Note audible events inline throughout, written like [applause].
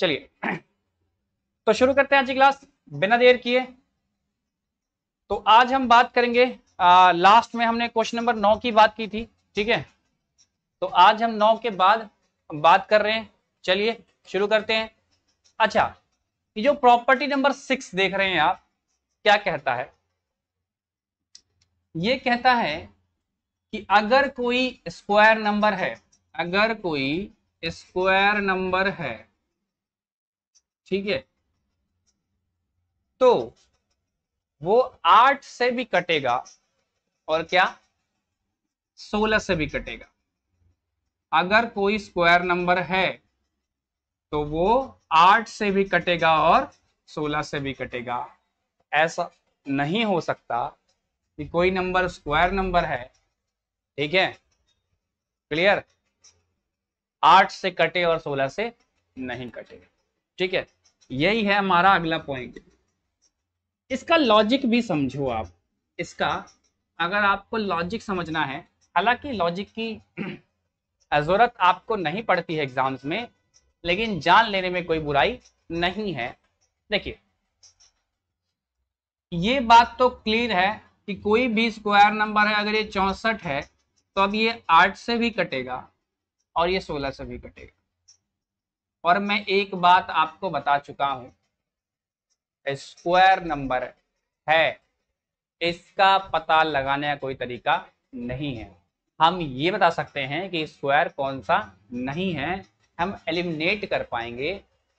चलिए तो शुरू करते हैं आज की क्लास बिना देर किए तो आज हम बात करेंगे आ, लास्ट में हमने क्वेश्चन नंबर नौ की बात की थी ठीक है तो आज हम नौ के बाद बात कर रहे हैं चलिए शुरू करते हैं अच्छा ये जो प्रॉपर्टी नंबर सिक्स देख रहे हैं आप क्या कहता है ये कहता है कि अगर कोई स्क्वायर नंबर है अगर कोई स्क्वायर नंबर है ठीक है तो वो आठ से भी कटेगा और क्या सोलह से भी कटेगा अगर कोई स्क्वायर नंबर है तो वो आठ से भी कटेगा और सोलह से भी कटेगा ऐसा नहीं हो सकता कि कोई नंबर स्क्वायर नंबर है ठीक है क्लियर आठ से कटे और सोलह से नहीं कटे ठीक है यही है हमारा अगला पॉइंट इसका लॉजिक भी समझो आप इसका अगर आपको लॉजिक समझना है हालांकि लॉजिक की [clears throat] ज़रूरत आपको नहीं पड़ती है एग्जाम्स में लेकिन जान लेने में कोई बुराई नहीं है देखिए ये बात तो क्लियर है कि कोई भी स्क्वायर नंबर है अगर ये चौंसठ है तो अब ये आठ से भी कटेगा और ये सोलह से भी कटेगा और मैं एक बात आपको बता चुका हूं स्क्वायर नंबर है इसका पता लगाने का कोई तरीका नहीं है हम ये बता सकते हैं कि स्क्वायर कौन सा नहीं है हम एलिमिनेट कर पाएंगे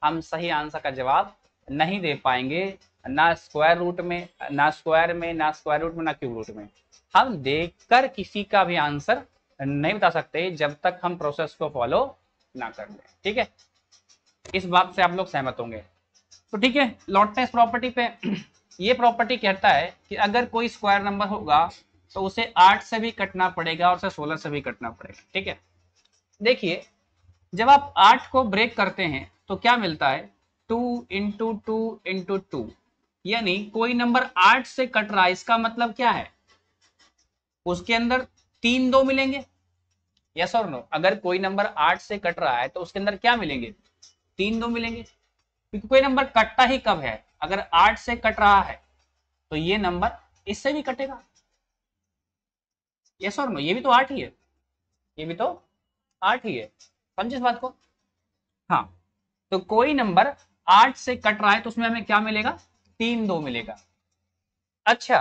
हम सही आंसर का जवाब नहीं दे पाएंगे ना स्क्वायर रूट में ना स्क्वायर में ना स्क्वायर रूट में ना क्यूब रूट में हम देखकर किसी का भी आंसर नहीं बता सकते जब तक हम प्रोसेस को फॉलो ना कर लें ठीक है इस बात से आप लोग सहमत होंगे तो ठीक है लॉटनेस प्रॉपर्टी पे [clears throat] ये प्रॉपर्टी कहता है कि अगर कोई स्क्वायर नंबर होगा तो उसे आठ से भी कटना पड़ेगा और उसे सोलह से भी कटना पड़ेगा ठीक है देखिए जब आप आठ को ब्रेक करते हैं तो क्या मिलता है two into two into two यानी कोई नंबर आठ से कट रहा है इसका मतलब क्या है उसके अंदर तीन दो मिलेंगे यस और नो अगर कोई नंबर आठ से कट रहा है तो उसके अंदर क्या मिलेंगे तीन दो मिलेंगे क्योंकि कोई नंबर कटता ही कब है अगर आठ से कट रहा है तो ये नंबर इससे भी कटेगा यस और नो ये भी तो आठ ही है ये भी तो आठ ही है समझे इस बात को हाँ तो कोई नंबर आठ से कट रहा है तो उसमें हमें क्या मिलेगा तीन दो मिलेगा अच्छा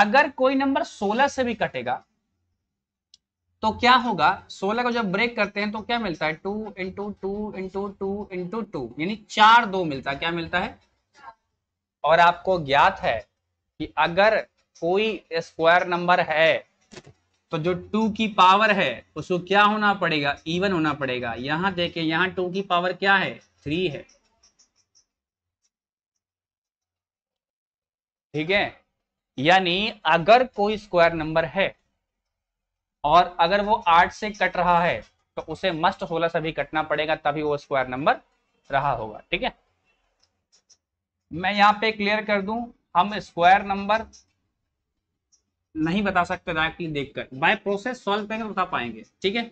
अगर कोई नंबर सोलह से भी कटेगा तो क्या होगा 16 को जब ब्रेक करते हैं तो क्या मिलता है two into two into two into two यानी चार दो मिलता है क्या मिलता है और आपको ज्ञात है कि अगर कोई स्क्वायर नंबर है तो जो टू की पावर है उसको क्या होना पड़ेगा इवन होना पड़ेगा यहां देखें यहां टू की पावर क्या है थ्री है ठीक है यानी अगर कोई स्क्वायर नंबर है और अगर वो आठ से कट रहा है तो उसे मस्ट सोलह से भी कटना पड़ेगा तभी वो स्क्वायर नंबर रहा होगा ठीक है मैं यहां पे क्लियर कर दूं हम स्क्वायर नंबर नहीं बता सकते डायरेक्टली देखकर बाय प्रोसेस सॉल्व करेंगे तो बता पाएंगे ठीक है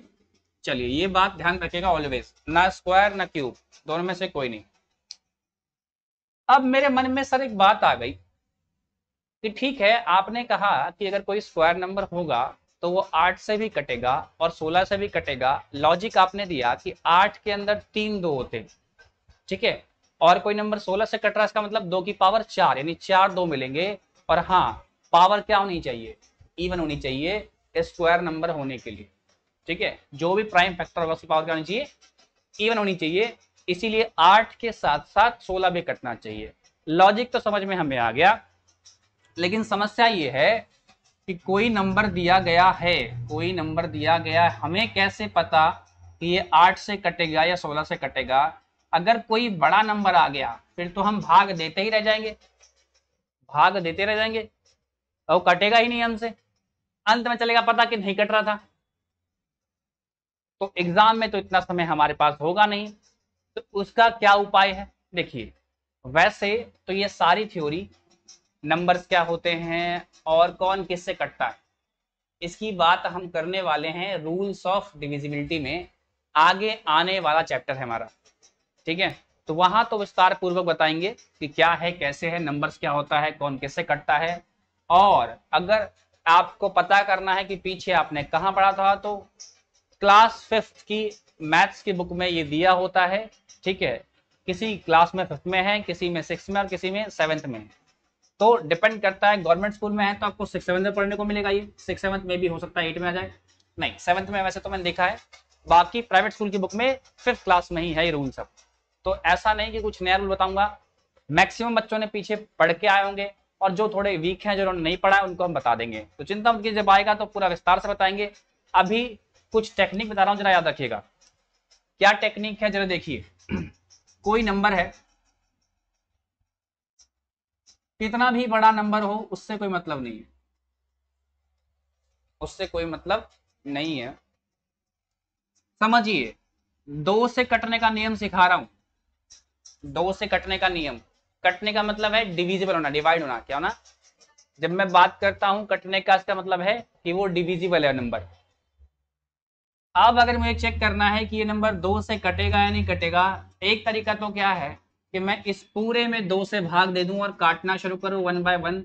चलिए ये बात ध्यान रखेगा ऑलवेज ना स्क्वायर ना क्यूब दोनों में से कोई नहीं अब मेरे मन में सर एक बात आ गई कि ठीक है आपने कहा कि अगर कोई स्क्वायर नंबर होगा तो वो आठ से भी कटेगा और सोलह से भी कटेगा लॉजिक आपने दिया कि आठ के अंदर तीन दो होते हैं ठीक है और कोई नंबर सोलह से कट रहा है इसका मतलब दो की पावर चार यानी चार दो मिलेंगे और हाँ पावर क्या होनी चाहिए इवन होनी चाहिए स्क्वायर नंबर होने के लिए ठीक है जो भी प्राइम फैक्टर होगा उसकी पावर क्या होनी चाहिए इवन होनी चाहिए इसीलिए आठ के साथ साथ सोलह भी कटना चाहिए लॉजिक तो समझ में हमें आ गया लेकिन समस्या ये है कि कोई नंबर दिया गया है कोई नंबर दिया गया है हमें कैसे पता कि ये आठ से कटेगा या सोलह से कटेगा अगर कोई बड़ा नंबर आ गया फिर तो हम भाग देते ही रह जाएंगे भाग देते रह जाएंगे और कटेगा ही नहीं हमसे अंत में चलेगा पता कि नहीं कट रहा था तो एग्जाम में तो इतना समय हमारे पास होगा नहीं तो उसका क्या उपाय है देखिए वैसे तो ये सारी थ्योरी नंबर्स क्या होते हैं और कौन किससे कटता है इसकी बात हम करने वाले हैं रूल्स ऑफ डिविजिबिलिटी में आगे आने वाला चैप्टर है हमारा ठीक है तो वहां तो विस्तार पूर्वक बताएंगे कि क्या है कैसे है नंबर्स क्या होता है कौन किससे कटता है और अगर आपको पता करना है कि पीछे आपने कहाँ पढ़ा था तो क्लास फिफ्थ की मैथ्स की बुक में ये दिया होता है ठीक है किसी क्लास में फिफ्थ में है किसी में सिक्स में और किसी में सेवेंथ में है तो डिपेंड करता है गवर्नमेंट स्कूल में है तो आपको सिक्स सेवन्थ में पढ़ने को मिलेगा ये सिक्स सेवन्थ में भी हो सकता है एट में आ जाए नहीं सेवंथ में वैसे तो मैंने देखा है बाकी प्राइवेट स्कूल की बुक में फिफ्थ क्लास में ही है ये रूल सब तो ऐसा नहीं कि कुछ नया रूल बताऊंगा मैक्सिमम बच्चों ने पीछे पढ़ के आए होंगे और जो थोड़े वीक हैं जिन्होंने नहीं पढ़ा है उनको हम बता देंगे तो चिंता उनकी जब आएगा तो पूरा विस्तार से बताएंगे अभी कुछ टेक्निक बता रहा हूँ जरा याद रखिएगा क्या टेक्निक है जरा देखिए [clears throat] कोई नंबर है कितना भी बड़ा नंबर हो उससे कोई मतलब नहीं है उससे कोई मतलब नहीं है समझिए दो से कटने का नियम सिखा रहा हूं दो से कटने का नियम कटने का मतलब है डिविजिबल होना डिवाइड होना क्या होना जब मैं बात करता हूं कटने का इसका मतलब है कि वो डिविजिबल है नंबर अब अगर मुझे चेक करना है कि ये नंबर दो से कटेगा या नहीं कटेगा एक तरीका तो क्या है कि मैं इस पूरे में दो से भाग दे दूं और काटना शुरू करूं वन बाय वन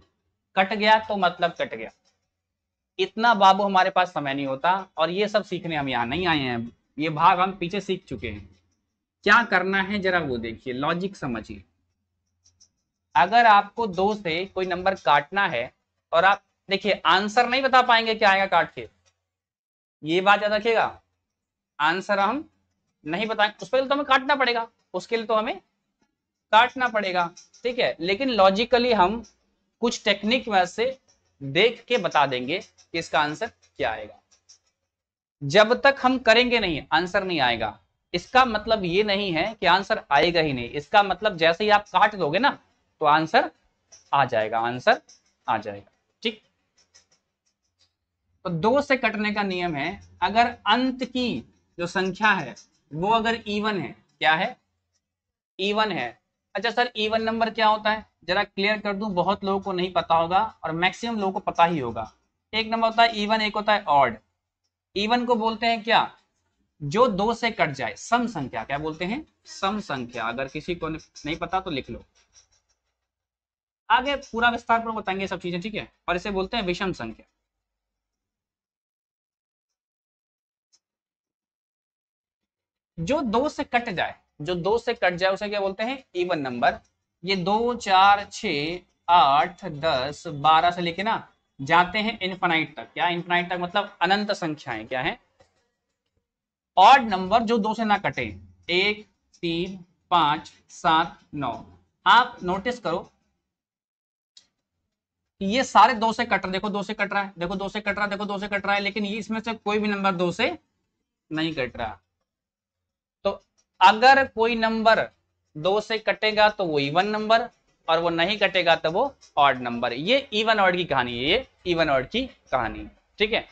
कट गया तो मतलब कट गया इतना बाबू हमारे पास समय नहीं होता और ये सब सीखने हम यहाँ नहीं आए हैं ये भाग हम पीछे सीख चुके हैं क्या करना है जरा वो देखिए लॉजिक समझिए अगर आपको दो से कोई नंबर काटना है और आप देखिए आंसर नहीं बता पाएंगे क्या आएगा काट के ये बात याद रखिएगा आंसर हम नहीं बताएंगे उसके लिए तो हमें काटना पड़ेगा उसके लिए तो हमें काटना पड़ेगा ठीक है लेकिन लॉजिकली हम कुछ टेक्निक में से देख के बता देंगे कि इसका आंसर क्या आएगा जब तक हम करेंगे नहीं आंसर नहीं आएगा इसका मतलब ये नहीं है कि आंसर आएगा ही नहीं इसका मतलब जैसे ही आप काट दोगे ना तो आंसर आ जाएगा आंसर आ जाएगा ठीक तो दो से कटने का नियम है अगर अंत की जो संख्या है वो अगर इवन है क्या है इवन है अच्छा सर इवन नंबर क्या होता है जरा क्लियर कर दूं बहुत लोगों को नहीं पता होगा और मैक्सिमम लोगों को पता ही होगा एक नंबर होता है इवन एक होता है ऑड इवन को बोलते हैं क्या जो दो से कट जाए सम संख्या क्या बोलते हैं सम संख्या अगर किसी को नहीं पता तो लिख लो आगे पूरा विस्तार पर बताएंगे सब चीजें ठीक है और इसे बोलते हैं विषम संख्या जो दो से कट जाए जो दो से कट जाए उसे क्या बोलते हैं इवन नंबर ये दो चार छ आठ दस बारह से लेके ना जाते हैं इनफाइट तक क्या इन्फाइट तक मतलब अनंत संख्याएं क्या है ऑड नंबर जो दो से ना कटे एक तीन पांच सात नौ आप नोटिस करो ये सारे दो से कट रहे देखो दो से कट रहा है देखो दो से कट रहा है देखो दो से कट रहा है लेकिन ये इसमें से कोई भी नंबर दो से नहीं कट रहा अगर कोई नंबर दो से कटेगा तो वो इवन नंबर और वो नहीं कटेगा तो वो ऑड नंबर ये इवन ऑड की कहानी है ये इवन ऑड की कहानी ठीक है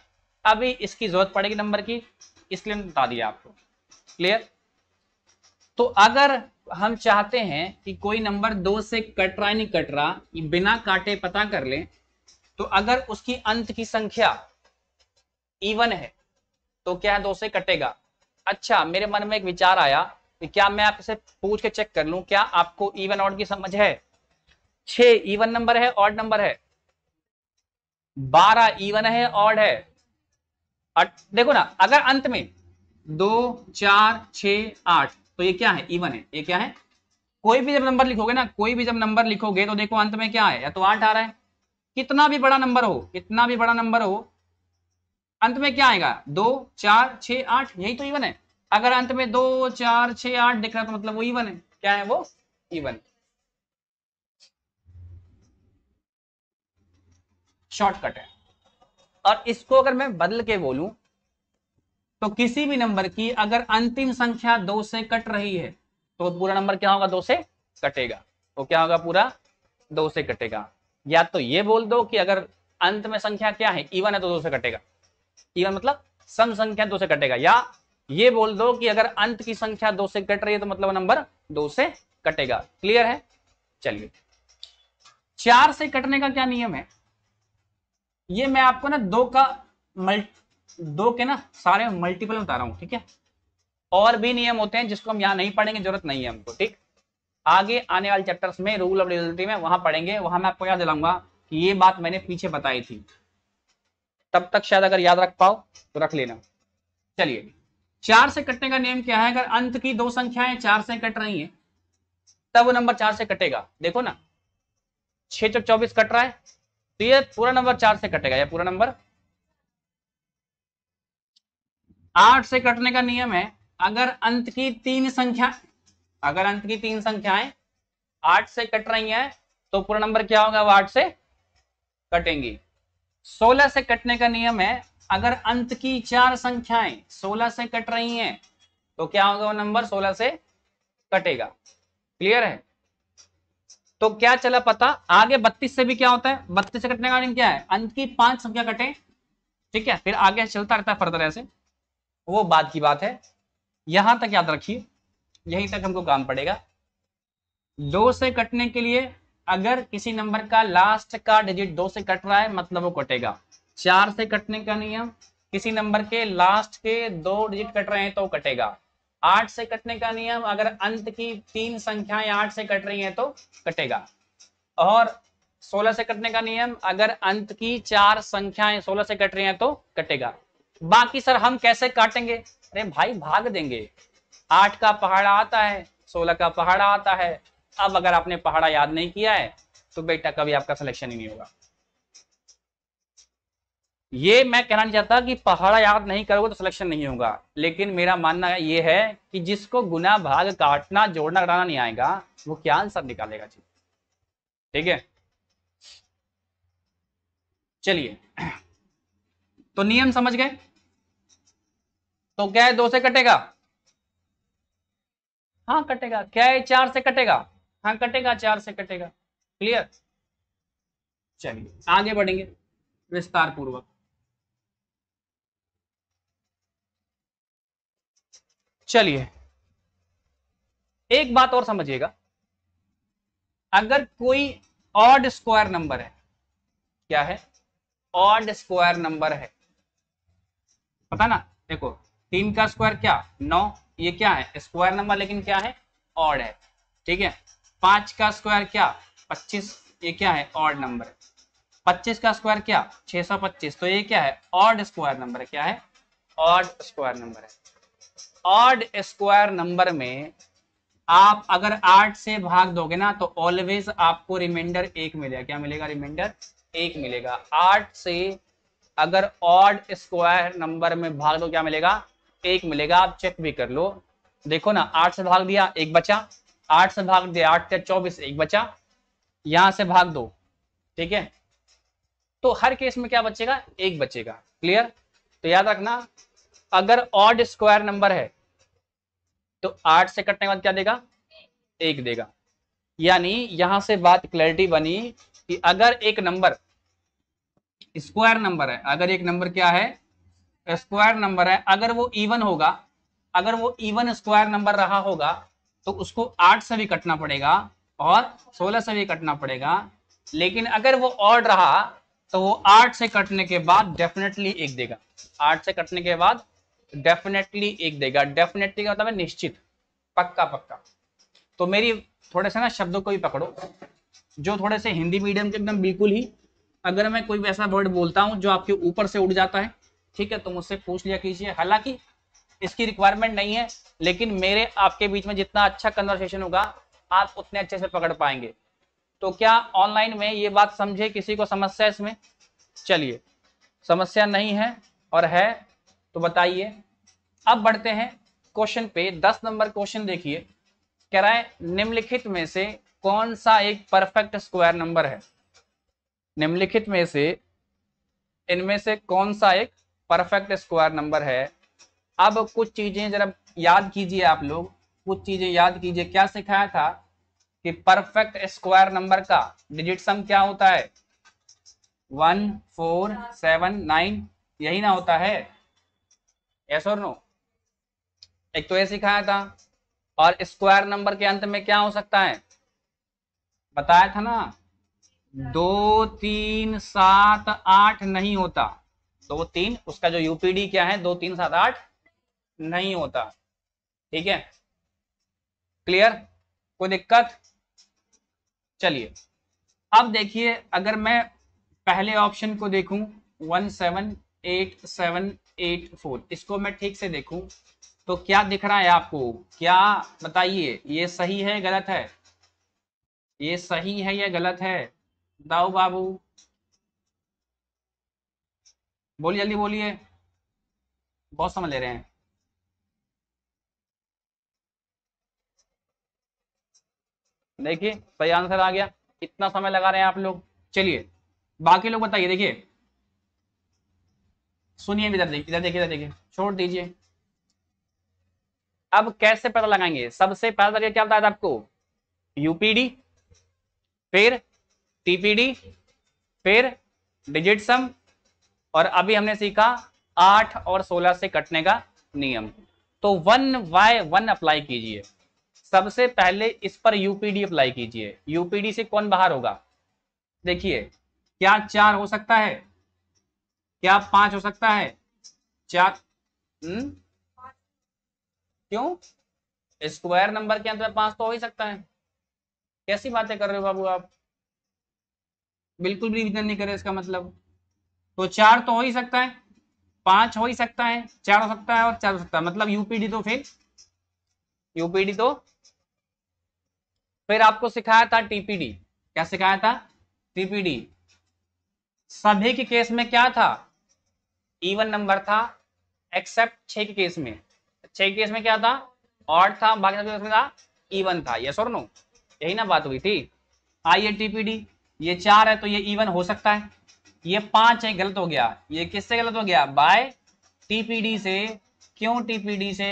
अभी इसकी जरूरत पड़ेगी नंबर की इसलिए बता दिया आपको क्लियर तो अगर हम चाहते हैं कि कोई नंबर दो से कट रहा नहीं कट रहा बिना काटे पता कर ले तो अगर उसकी अंत की संख्या इवन है तो क्या दो से कटेगा अच्छा मेरे मन में एक विचार आया क्या मैं आपसे पूछ के चेक कर लूं क्या आपको इवन ऑड की समझ है छ इवन नंबर है ऑड नंबर है बारह इवन है ऑड है देखो ना अगर अंत में दो चार छ आठ तो ये क्या है इवन है ये क्या है कोई भी जब नंबर लिखोगे ना कोई भी जब नंबर लिखोगे तो देखो अंत में क्या है या तो आठ आ रहा है कितना भी बड़ा नंबर हो कितना भी बड़ा नंबर हो अंत में क्या आएगा दो चार छ आठ यही तो इवन है अगर अंत में दो चार छ आठ दिख रहा तो मतलब वो इवन है क्या है वो इवन शॉर्टकट है और इसको अगर मैं बदल के बोलूं तो किसी भी नंबर की अगर अंतिम संख्या दो से कट रही है तो पूरा नंबर क्या होगा दो से कटेगा तो क्या होगा पूरा दो से कटेगा या तो ये बोल दो कि अगर अंत में संख्या क्या है इवन है तो दो से कटेगा इवन मतलब सम संख्या दो से कटेगा या ये बोल दो कि अगर अंत की संख्या दो से कट रही है तो मतलब नंबर दो से कटेगा क्लियर है चलिए चार से कटने का क्या नियम है ये मैं आपको ना दो का मल्ट दो के ना सारे मल्टीपल बता रहा हूं ठीक है और भी नियम होते हैं जिसको हम यहां नहीं पढ़ेंगे जरूरत नहीं है हमको ठीक आगे आने वाले चैप्टर्स में रूल ऑफ रिजल्टी में वहां पढ़ेंगे वहां मैं आपको याद दिलाऊंगा कि ये बात मैंने पीछे बताई थी तब तक शायद अगर याद रख पाओ तो रख लेना चलिए चार से कटने का नियम क्या है अगर अंत की दो संख्याएं चार से कट रही हैं तब वो नंबर चार से कटेगा देखो ना छह चौक चौबीस कट रहा है तो ये पूरा नंबर चार से कटेगा या पूरा नंबर आठ से कटने का नियम है अगर अंत की तीन संख्या अगर अंत की तीन संख्याएं आठ से कट रही हैं तो पूरा नंबर क्या होगा वो आठ से कटेंगी सोलह से कटने का नियम है अगर अंत की चार संख्याएं 16 से कट रही हैं तो क्या होगा वो नंबर 16 से कटेगा क्लियर है तो क्या चला पता आगे 32 से भी क्या होता है 32 से कटने का क्या है अंत की पांच संख्या कटे ठीक है फिर आगे चलता रहता है फर्दर ऐसे वो बाद की बात है यहां तक याद रखिए यहीं तक हमको काम पड़ेगा दो से कटने के लिए अगर किसी नंबर का लास्ट का डिजिट दो से कट रहा है मतलब वो कटेगा चार से कटने का नियम किसी नंबर के लास्ट के दो डिजिट कट रहे हैं तो कटेगा आठ से कटने का नियम अगर अंत की तीन संख्याएं आठ से कट रही हैं तो कटेगा और सोलह से कटने का नियम अगर अंत की चार संख्याएं सोलह से कट रही हैं तो कटेगा बाकी सर हम कैसे काटेंगे अरे भाई भाग देंगे आठ का पहाड़ा आता है सोलह का पहाड़ा आता है अब अगर आपने पहाड़ा याद नहीं किया है तो बेटा कभी आपका सिलेक्शन ही नहीं होगा ये मैं कहना नहीं चाहता कि पहाड़ा याद नहीं करोगे तो सिलेक्शन नहीं होगा लेकिन मेरा मानना ये है कि जिसको गुना भाग काटना जोड़ना घटाना नहीं आएगा वो क्या आंसर निकालेगा जी ठीक है चलिए तो नियम समझ गए तो क्या है दो से कटेगा हाँ कटेगा क्या है चार से कटेगा हाँ कटेगा चार से कटेगा क्लियर चलिए आगे बढ़ेंगे विस्तार पूर्वक चलिए एक बात और समझिएगा अगर कोई ऑड स्क्वायर नंबर है क्या है ऑड स्क्वायर नंबर है पता ना देखो तीन का स्क्वायर क्या नौ ये क्या है स्क्वायर नंबर लेकिन क्या है ऑड है ठीक है पांच का स्क्वायर क्या पच्चीस ये क्या है ऑड नंबर है पच्चीस का स्क्वायर क्या छह सौ पच्चीस तो ये क्या है ऑड स्क्वायर नंबर क्या है ऑड स्क्वायर नंबर है ऑड स्क्वायर नंबर में आप अगर आठ से भाग दोगे ना तो ऑलवेज आपको रिमाइंडर एक मिलेगा क्या मिलेगा रिमाइंडर एक मिलेगा आठ से अगर ऑड स्क्वायर नंबर में भाग दो क्या मिलेगा एक मिलेगा आप चेक भी कर लो देखो ना आठ से भाग दिया एक बचा आठ से भाग दिया आठ या चौबीस एक बचा यहां से भाग दो ठीक है तो हर केस में क्या बचेगा एक बचेगा क्लियर तो याद रखना अगर ऑड स्क्वायर नंबर है तो आठ से कटने के बाद क्या देगा एक देगा यानी यहां से बात क्लैरिटी बनी कि अगर एक नंबर स्क्वायर नंबर है अगर एक नंबर क्या है स्क्वायर नंबर है अगर वो इवन होगा अगर वो इवन स्क्वायर नंबर रहा होगा तो उसको आठ से भी कटना पड़ेगा और सोलह से भी कटना पड़ेगा लेकिन अगर वो ऑड रहा तो वो आठ से कटने के बाद डेफिनेटली एक देगा आठ से कटने के बाद डेफिनेटली एक देगा डेफिनेटली का मतलब निश्चित पक्का पक्का तो मेरी थोड़े से ना शब्दों को भी पकड़ो जो थोड़े से हिंदी मीडियम के एकदम बिल्कुल ही अगर मैं कोई वैसा वर्ड बोलता हूँ जो आपके ऊपर से उड़ जाता है ठीक है तो मुझसे पूछ लिया कीजिए हालांकि इसकी रिक्वायरमेंट नहीं है लेकिन मेरे आपके बीच में जितना अच्छा कन्वर्सेशन होगा आप उतने अच्छे से पकड़ पाएंगे तो क्या ऑनलाइन में ये बात समझे किसी को समस्या इसमें चलिए समस्या नहीं है और है तो बताइए अब बढ़ते हैं क्वेश्चन पे दस नंबर क्वेश्चन देखिए कह रहा है निम्नलिखित में से कौन सा एक परफेक्ट स्क्वायर नंबर है निम्नलिखित में से इनमें से कौन सा एक परफेक्ट स्क्वायर नंबर है अब कुछ चीजें जरा याद कीजिए आप लोग कुछ चीजें याद कीजिए क्या सिखाया था कि परफेक्ट स्क्वायर नंबर का डिजिट सम क्या होता है वन फोर सेवन नाइन यही ना होता है yes or no? एक तो ये सिखाया था और स्क्वायर नंबर के अंत में क्या हो सकता है बताया था ना दो तीन सात आठ नहीं होता दो तीन उसका जो यूपीडी क्या है दो तीन सात आठ नहीं होता ठीक है क्लियर कोई दिक्कत चलिए अब देखिए अगर मैं पहले ऑप्शन को देखूं one seven eight seven eight four इसको मैं ठीक से देखूं तो क्या दिख रहा है आपको क्या बताइए ये सही है गलत है ये सही है या गलत है बताओ बाबू बोलिए जल्दी बोलिए बहुत समझ ले रहे हैं देखिए सही आंसर आ गया इतना समय लगा रहे हैं आप लोग चलिए बाकी लोग बताइए देखिए सुनिए इधर देखिए इधर देखिए इधर देखिए छोड़ दीजिए अब कैसे पता लगाएंगे सबसे पहला तरीका क्या बताया था आपको यूपीडी फिर टीपीडी फिर डिजिट सम और अभी हमने सीखा आठ और सोलह से कटने का नियम तो वन बाय वन अप्लाई कीजिए सबसे पहले इस पर यूपीडी अप्लाई कीजिए यूपीडी से कौन बाहर होगा देखिए क्या चार हो सकता है क्या पांच हो सकता है चार हम्म? क्यों स्क्वायर नंबर के अंदर पांच तो हो ही सकता है कैसी बातें कर रहे हो बाबू आप बिल्कुल भी रिविजन नहीं करे इसका मतलब तो चार तो हो ही सकता है पांच हो ही सकता है चार हो सकता है और चार हो सकता है मतलब यूपीडी तो फिर यूपीडी तो फिर आपको सिखाया था टीपीडी क्या सिखाया था टीपीडी सभी के केस में क्या था इवन e नंबर था एक्सेप्ट छ के केस में छ के केस में क्या था ऑड था बाकी सब था इवन e था यस और नो यही ना बात हुई थी आई ए टीपीडी ये चार है तो ये इवन e हो सकता है ये पांच है गलत हो गया ये किससे गलत हो गया बाय टीपीडी से क्यों टीपीडी से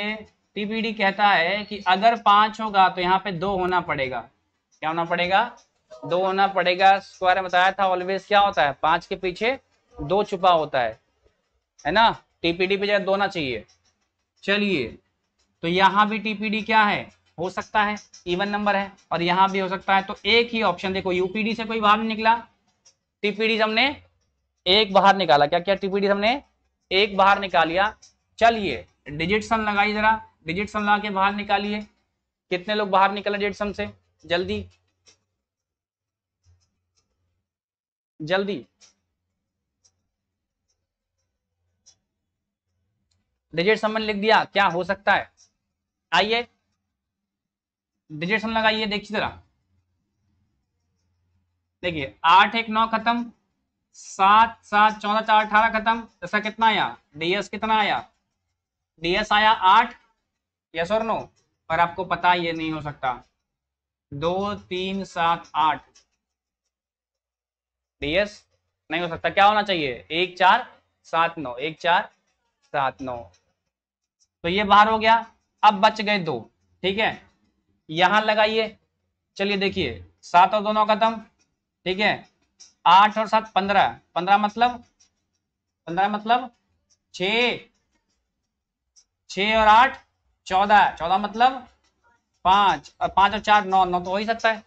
टीपीडी कहता है कि अगर पांच होगा तो यहाँ पे दो होना पड़ेगा क्या होना पड़ेगा दो होना पड़ेगा स्क्वायर बताया था ऑलवेज क्या होता है पांच के पीछे दो छुपा होता है है ना टीपीडी पे जाए दो ना चाहिए चलिए तो यहां भी टीपीडी क्या है हो सकता है इवन नंबर है और यहां भी हो सकता है तो एक ही ऑप्शन देखो यूपीडी से कोई बाहर नहीं निकला टीपीडी हमने एक बाहर निकाला क्या क्या टीपीडी हमने एक बाहर निकालिया चलिए डिजिट सम लगाइए जरा डिजिट सम लगा के बाहर निकालिए कितने लोग बाहर निकले डिजिट सम से जल्दी जल्दी डिजिट समन लिख दिया क्या हो सकता है आइए डिजिट समन लगाइए देखिए जरा देखिए आठ एक नौ खत्म सात सात चौदह चार अठारह खत्म ऐसा कितना आया डीएस कितना आया डीएस आया आठ यस और नो पर आपको पता ये नहीं हो सकता दो तीन सात आठ डीएस नहीं हो सकता क्या होना चाहिए एक चार सात नौ एक चार सात नौ तो ये बाहर हो गया अब बच गए दो ठीक है यहां लगाइए चलिए देखिए सात और दोनों खत्म ठीक है आठ और सात पंद्रह पंद्रह मतलब पंद्रह मतलब छ छ और आठ चौदह चौदह मतलब पांच और पांच और चार नौ नौ तो हो ही सकता है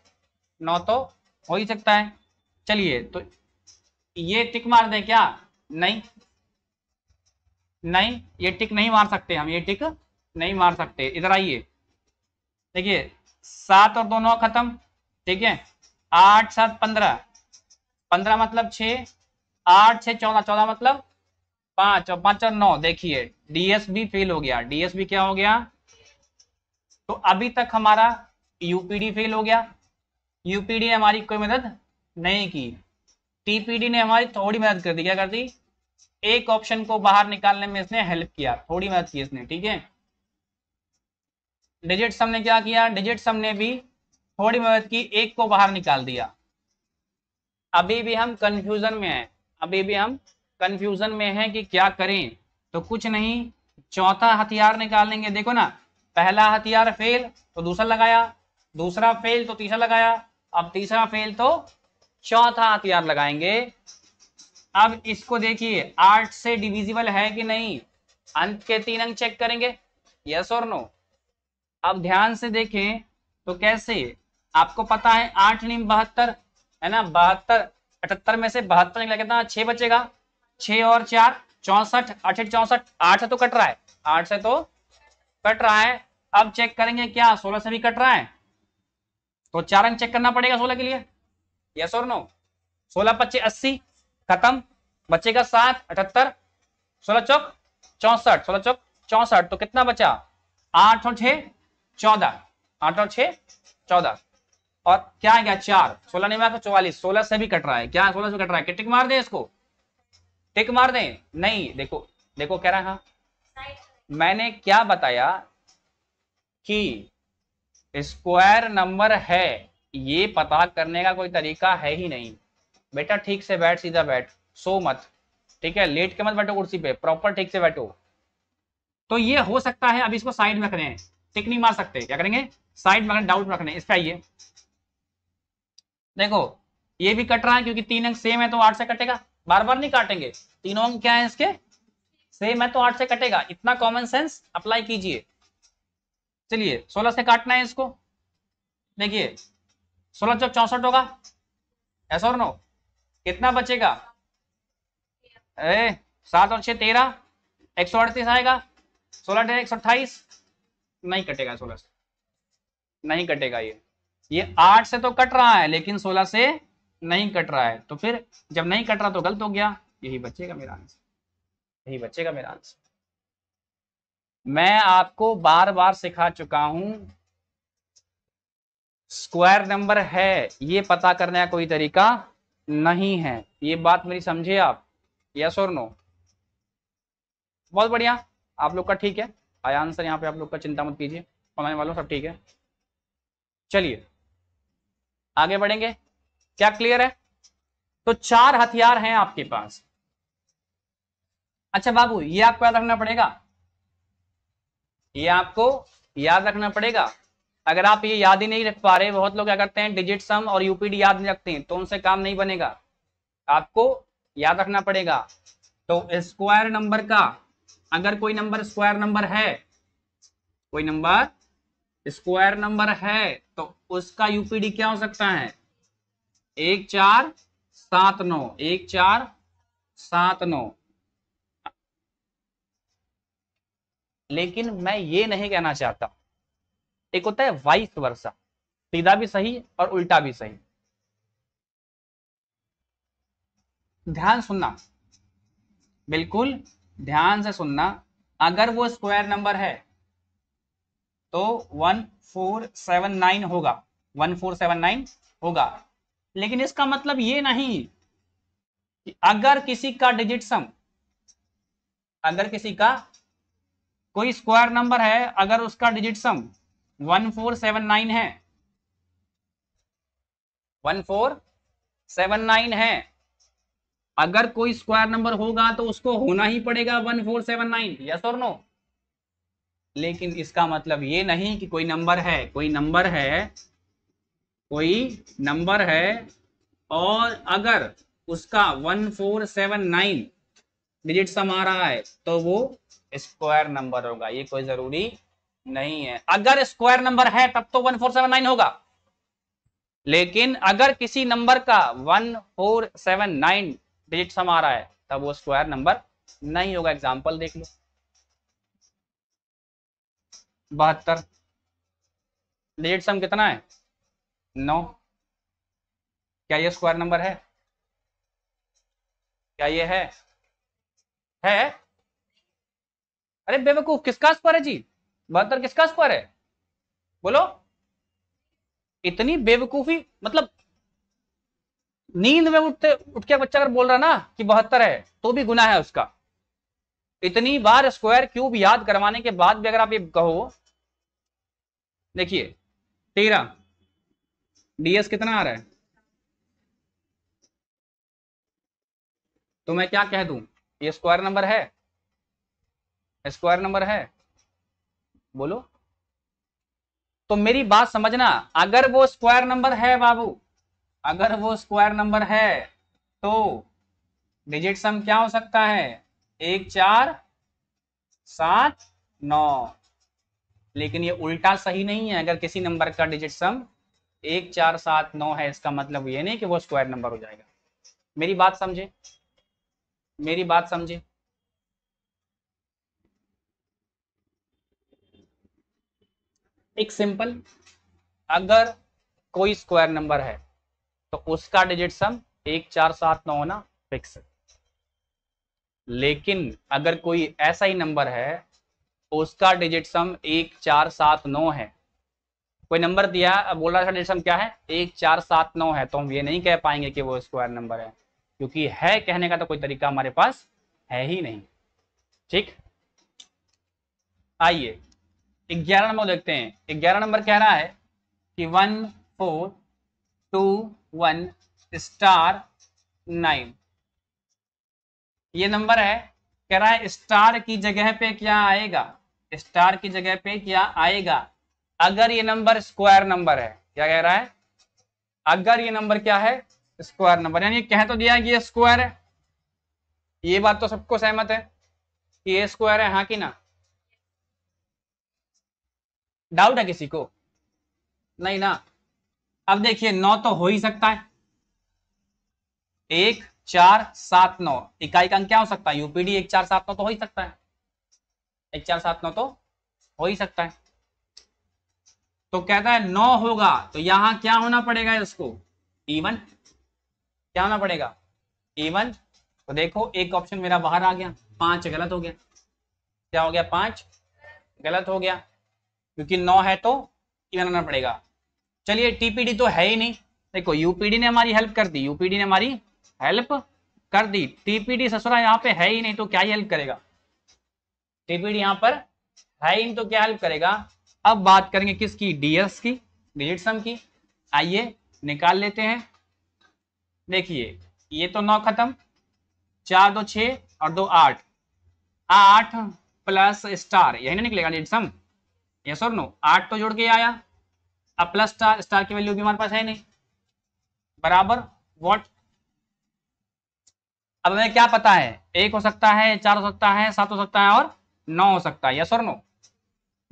नौ तो हो ही सकता है चलिए तो ये टिक मार दें क्या नहीं नहीं ये टिक नहीं मार सकते हम ये टिक नहीं मार सकते इधर आइए देखिए सात और दोनों खत्म ठीक है आठ सात पंद्रह पंद्रह मतलब छ आठ छ चौदह चौदह मतलब पांच और पांच और नौ देखिए डीएसबी फेल हो गया डीएसबी क्या हो गया तो अभी तक हमारा यूपीडी फेल हो गया यूपीडी ने हमारी कोई मदद नहीं की टीपीडी ने हमारी थोड़ी मदद कर दी क्या कर दी एक ऑप्शन को बाहर निकालने में इसने हेल्प किया थोड़ी मदद की इसने ठीक है डिजिट सम ने क्या किया डिजिट सम ने भी थोड़ी मदद की एक को बाहर निकाल दिया अभी भी हम कंफ्यूजन में हैं अभी भी हम कंफ्यूजन में हैं कि क्या करें तो कुछ नहीं चौथा हथियार निकाल लेंगे देखो ना पहला हथियार फेल तो दूसरा लगाया दूसरा फेल तो तीसरा लगाया अब तीसरा फेल तो चौथा हथियार लगाएंगे अब इसको देखिए आठ से डिविजिबल है कि नहीं अंत के तीन अंक चेक करेंगे यस और नो अब ध्यान से देखें तो कैसे आपको पता है आठ नीम बहत्तर है ना बहत्तर अठहत्तर में से बहत्तर निकला कितना छह बचेगा छह और चार चौसठ अठ चौसठ आठ से तो कट रहा है आठ से तो कट रहा है अब चेक करेंगे क्या सोलह से भी कट रहा है तो चार अंक चेक करना पड़ेगा सोलह के लिए यस और नो सोलह पच्चीस अस्सी खत्म बचेगा सात अठहत्तर सोलह चौक चौसठ सोलह चौक चौसठ तो कितना बचा आठ और छह चौदह आठ और छह चौदह और क्या आ गया चार सोलह नहीं मैं तो चौवालीस सोलह से भी कट रहा है क्या सोलह से कट रहा है टिक मार दें इसको टिक मार दें नहीं देखो देखो कह रहा है मैंने क्या बताया कि स्क्वायर नंबर है ये पता करने का कोई तरीका है ही नहीं बेटा ठीक से बैठ सीधा बैठ सो मत ठीक है लेट के मत बैठो कुर्सी पे प्रॉपर ठीक से बैठो तो ये हो सकता है अब इसको साइड में रखने टिक नहीं मार सकते क्या करेंगे साइड में डाउट रखने इस पर आइए देखो ये भी कट रहा है क्योंकि तीन अंक सेम है तो आठ से कटेगा बार बार नहीं काटेंगे तीनों अंक क्या है इसके सेम है तो आठ से कटेगा इतना कॉमन सेंस अप्लाई कीजिए चलिए सोलह से काटना है इसको देखिए सोलह चौक चौसठ होगा ऐसा और नो कितना बचेगा ए सात और छह तेरह एक सौ अड़तीस आएगा सोलह एक सौ अट्ठाईस नहीं कटेगा सोलह से नहीं कटेगा ये ये आठ से तो कट रहा है लेकिन सोलह से नहीं कट रहा है तो फिर जब नहीं कट रहा तो गलत हो गया यही बचेगा मेरा आंसर यही बचेगा मेरा आंसर मैं आपको बार बार सिखा चुका हूं स्क्वायर नंबर है ये पता करने का कोई तरीका नहीं है ये बात मेरी समझे आप यस और नो बहुत बढ़िया आप लोग का ठीक है आया आंसर यहाँ पे आप लोग का चिंता मत कीजिए कमेंट वालों सब ठीक है चलिए आगे बढ़ेंगे क्या क्लियर है तो चार हथियार हैं आपके पास अच्छा बाबू ये आपको याद रखना पड़ेगा ये आपको याद रखना पड़ेगा अगर आप ये याद ही नहीं रख पा रहे बहुत लोग क्या करते हैं डिजिट सम और यूपीडी याद नहीं रखते हैं तो उनसे काम नहीं बनेगा आपको याद रखना पड़ेगा तो स्क्वायर नंबर का अगर कोई नंबर स्क्वायर नंबर है कोई नंबर स्क्वायर नंबर है तो उसका यूपीडी क्या हो सकता है एक चार सात नौ एक चार सात नौ लेकिन मैं ये नहीं कहना चाहता एक होता है वाइस वर्षा सीधा भी सही और उल्टा भी सही ध्यान सुनना बिल्कुल ध्यान से सुनना अगर वो स्क्वायर नंबर है तो वन फोर सेवन नाइन होगा वन फोर सेवन नाइन होगा लेकिन इसका मतलब ये नहीं कि अगर किसी का डिजिट सम अगर किसी का कोई स्क्वायर नंबर है अगर उसका digit sum one four seven nine है वन फोर सेवन नाइन है अगर कोई स्क्वायर नंबर होगा तो उसको होना ही पड़ेगा one four seven nine yes और नो लेकिन इसका मतलब ये नहीं कि कोई नंबर है कोई नंबर है कोई नंबर है और अगर उसका one four seven nine digit sum आ रहा है तो वो स्क्वायर नंबर होगा ये कोई जरूरी नहीं है अगर स्क्वायर नंबर है तब तो वन फोर सेवन नाइन होगा लेकिन अगर किसी नंबर का one four seven nine digit sum आ रहा है तब वो स्क्वायर नंबर नहीं होगा एग्जाम्पल देख लो बहत्तर डिजिट सम कितना है नौ क्या ये स्क्वायर नंबर है क्या ये है है अरे बेवकूफ किसका स्क्वायर है जी बहत्तर किसका स्क्वायर है बोलो इतनी बेवकूफी मतलब नींद में उठते उठ के बच्चा अगर बोल रहा ना कि बहत्तर है तो भी गुना है उसका इतनी बार स्क्वायर क्यूब याद करवाने के बाद भी अगर आप ये कहो देखिए तेरह डीएस कितना आ रहा है तो मैं क्या कह दू ये स्क्वायर नंबर है स्क्वायर नंबर है बोलो तो मेरी बात समझना अगर वो स्क्वायर नंबर है बाबू अगर वो स्क्वायर नंबर है तो डिजिट सम क्या हो सकता है एक चार सात नौ लेकिन ये उल्टा सही नहीं है अगर किसी नंबर का डिजिट सम एक चार सात नौ है इसका मतलब ये नहीं कि वो स्क्वायर नंबर हो जाएगा मेरी बात समझे मेरी बात समझे एक सिंपल अगर कोई स्क्वायर नंबर है तो उसका डिजिट सम एक चार सात नौ होना फिक्स लेकिन अगर कोई ऐसा ही नंबर है उसका डिजिट सम एक चार सात नौ है कोई नंबर दिया बोल रहा है डिजिट सम क्या है एक चार सात नौ है तो हम ये नहीं कह पाएंगे कि वो स्क्वायर नंबर है क्योंकि है कहने का तो कोई तरीका हमारे पास है ही नहीं ठीक आइए ग्यारह नंबर देखते हैं ग्यारह नंबर कह रहा है कि one four two one star nine ये नंबर है कह रहा है स्टार की जगह पे क्या आएगा स्टार की जगह पे क्या आएगा अगर ये नंबर स्क्वायर नंबर है क्या कह रहा है अगर ये नंबर क्या है स्क्वायर नंबर यानी कह तो दिया कि ये स्क्वायर है ये बात तो सबको सहमत है कि ये स्क्वायर है हाँ कि ना डाउट है किसी को नहीं ना अब देखिए नौ तो हो ही सकता है एक चार सात नौ इकाई का अंक क्या हो सकता है यूपीडी एक चार सात नौ तो हो ही सकता है एक चार सात नौ तो हो ही सकता है तो कहता है नौ होगा तो यहां क्या होना पड़ेगा इसको इवन e क्या होना पड़ेगा इवन e तो देखो एक ऑप्शन मेरा बाहर आ गया पांच गलत हो गया क्या हो गया पांच गलत हो गया क्योंकि नौ है तो बनाना पड़ेगा चलिए टीपीडी तो है ही नहीं देखो यूपीडी ने हमारी हेल्प कर दी यूपीडी ने हमारी हेल्प कर दी टीपीडी ससुरा यहाँ पे है ही नहीं तो क्या हेल्प करेगा टीपीडी यहाँ पर है ही नहीं तो क्या हेल्प करेगा अब बात करेंगे किसकी डीएस की डिजिट सम की आइए निकाल लेते हैं देखिए ये तो नौ खत्म चार दो छ और दो आठ आठ प्लस स्टार यही ना निकलेगा डिजिट सम यस और नो आठ तो जुड़ के आया अब प्लस स्टार स्टार की वैल्यू भी हमारे पास है नहीं बराबर वॉट अब हमें क्या पता है एक हो सकता है चार हो सकता है सात हो सकता है और नौ हो सकता है यस और नो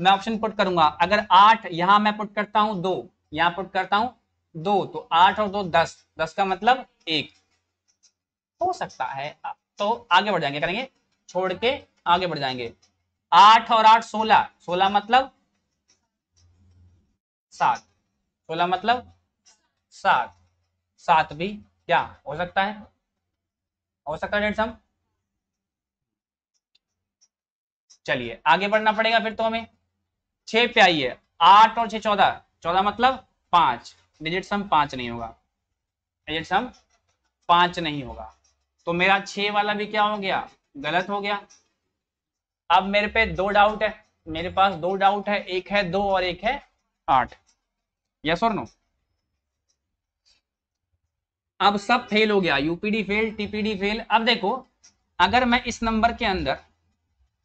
मैं ऑप्शन पुट करूंगा अगर आठ यहां मैं पुट करता हूं दो यहां पुट करता हूं दो तो आठ और दो दस दस का मतलब एक हो सकता है तो आगे बढ़ जाएंगे करेंगे छोड़ के आगे बढ़ जाएंगे आठ और आठ सोलह सोलह मतलब सात सोलह मतलब सात सात भी क्या हो सकता है हो सकता है सम चलिए आगे बढ़ना पड़ेगा फिर तो हमें छह पे आइए आठ और छह चौदह चौदह मतलब पांच डिजिट सम पांच नहीं होगा डिजिट सम पांच नहीं होगा तो मेरा छे वाला भी क्या हो गया गलत हो गया अब मेरे पे दो डाउट है मेरे पास दो डाउट है एक है दो और एक है आठ यस और नो अब सब फेल हो गया यूपीडी फेल टीपीडी फेल अब देखो अगर मैं इस नंबर के अंदर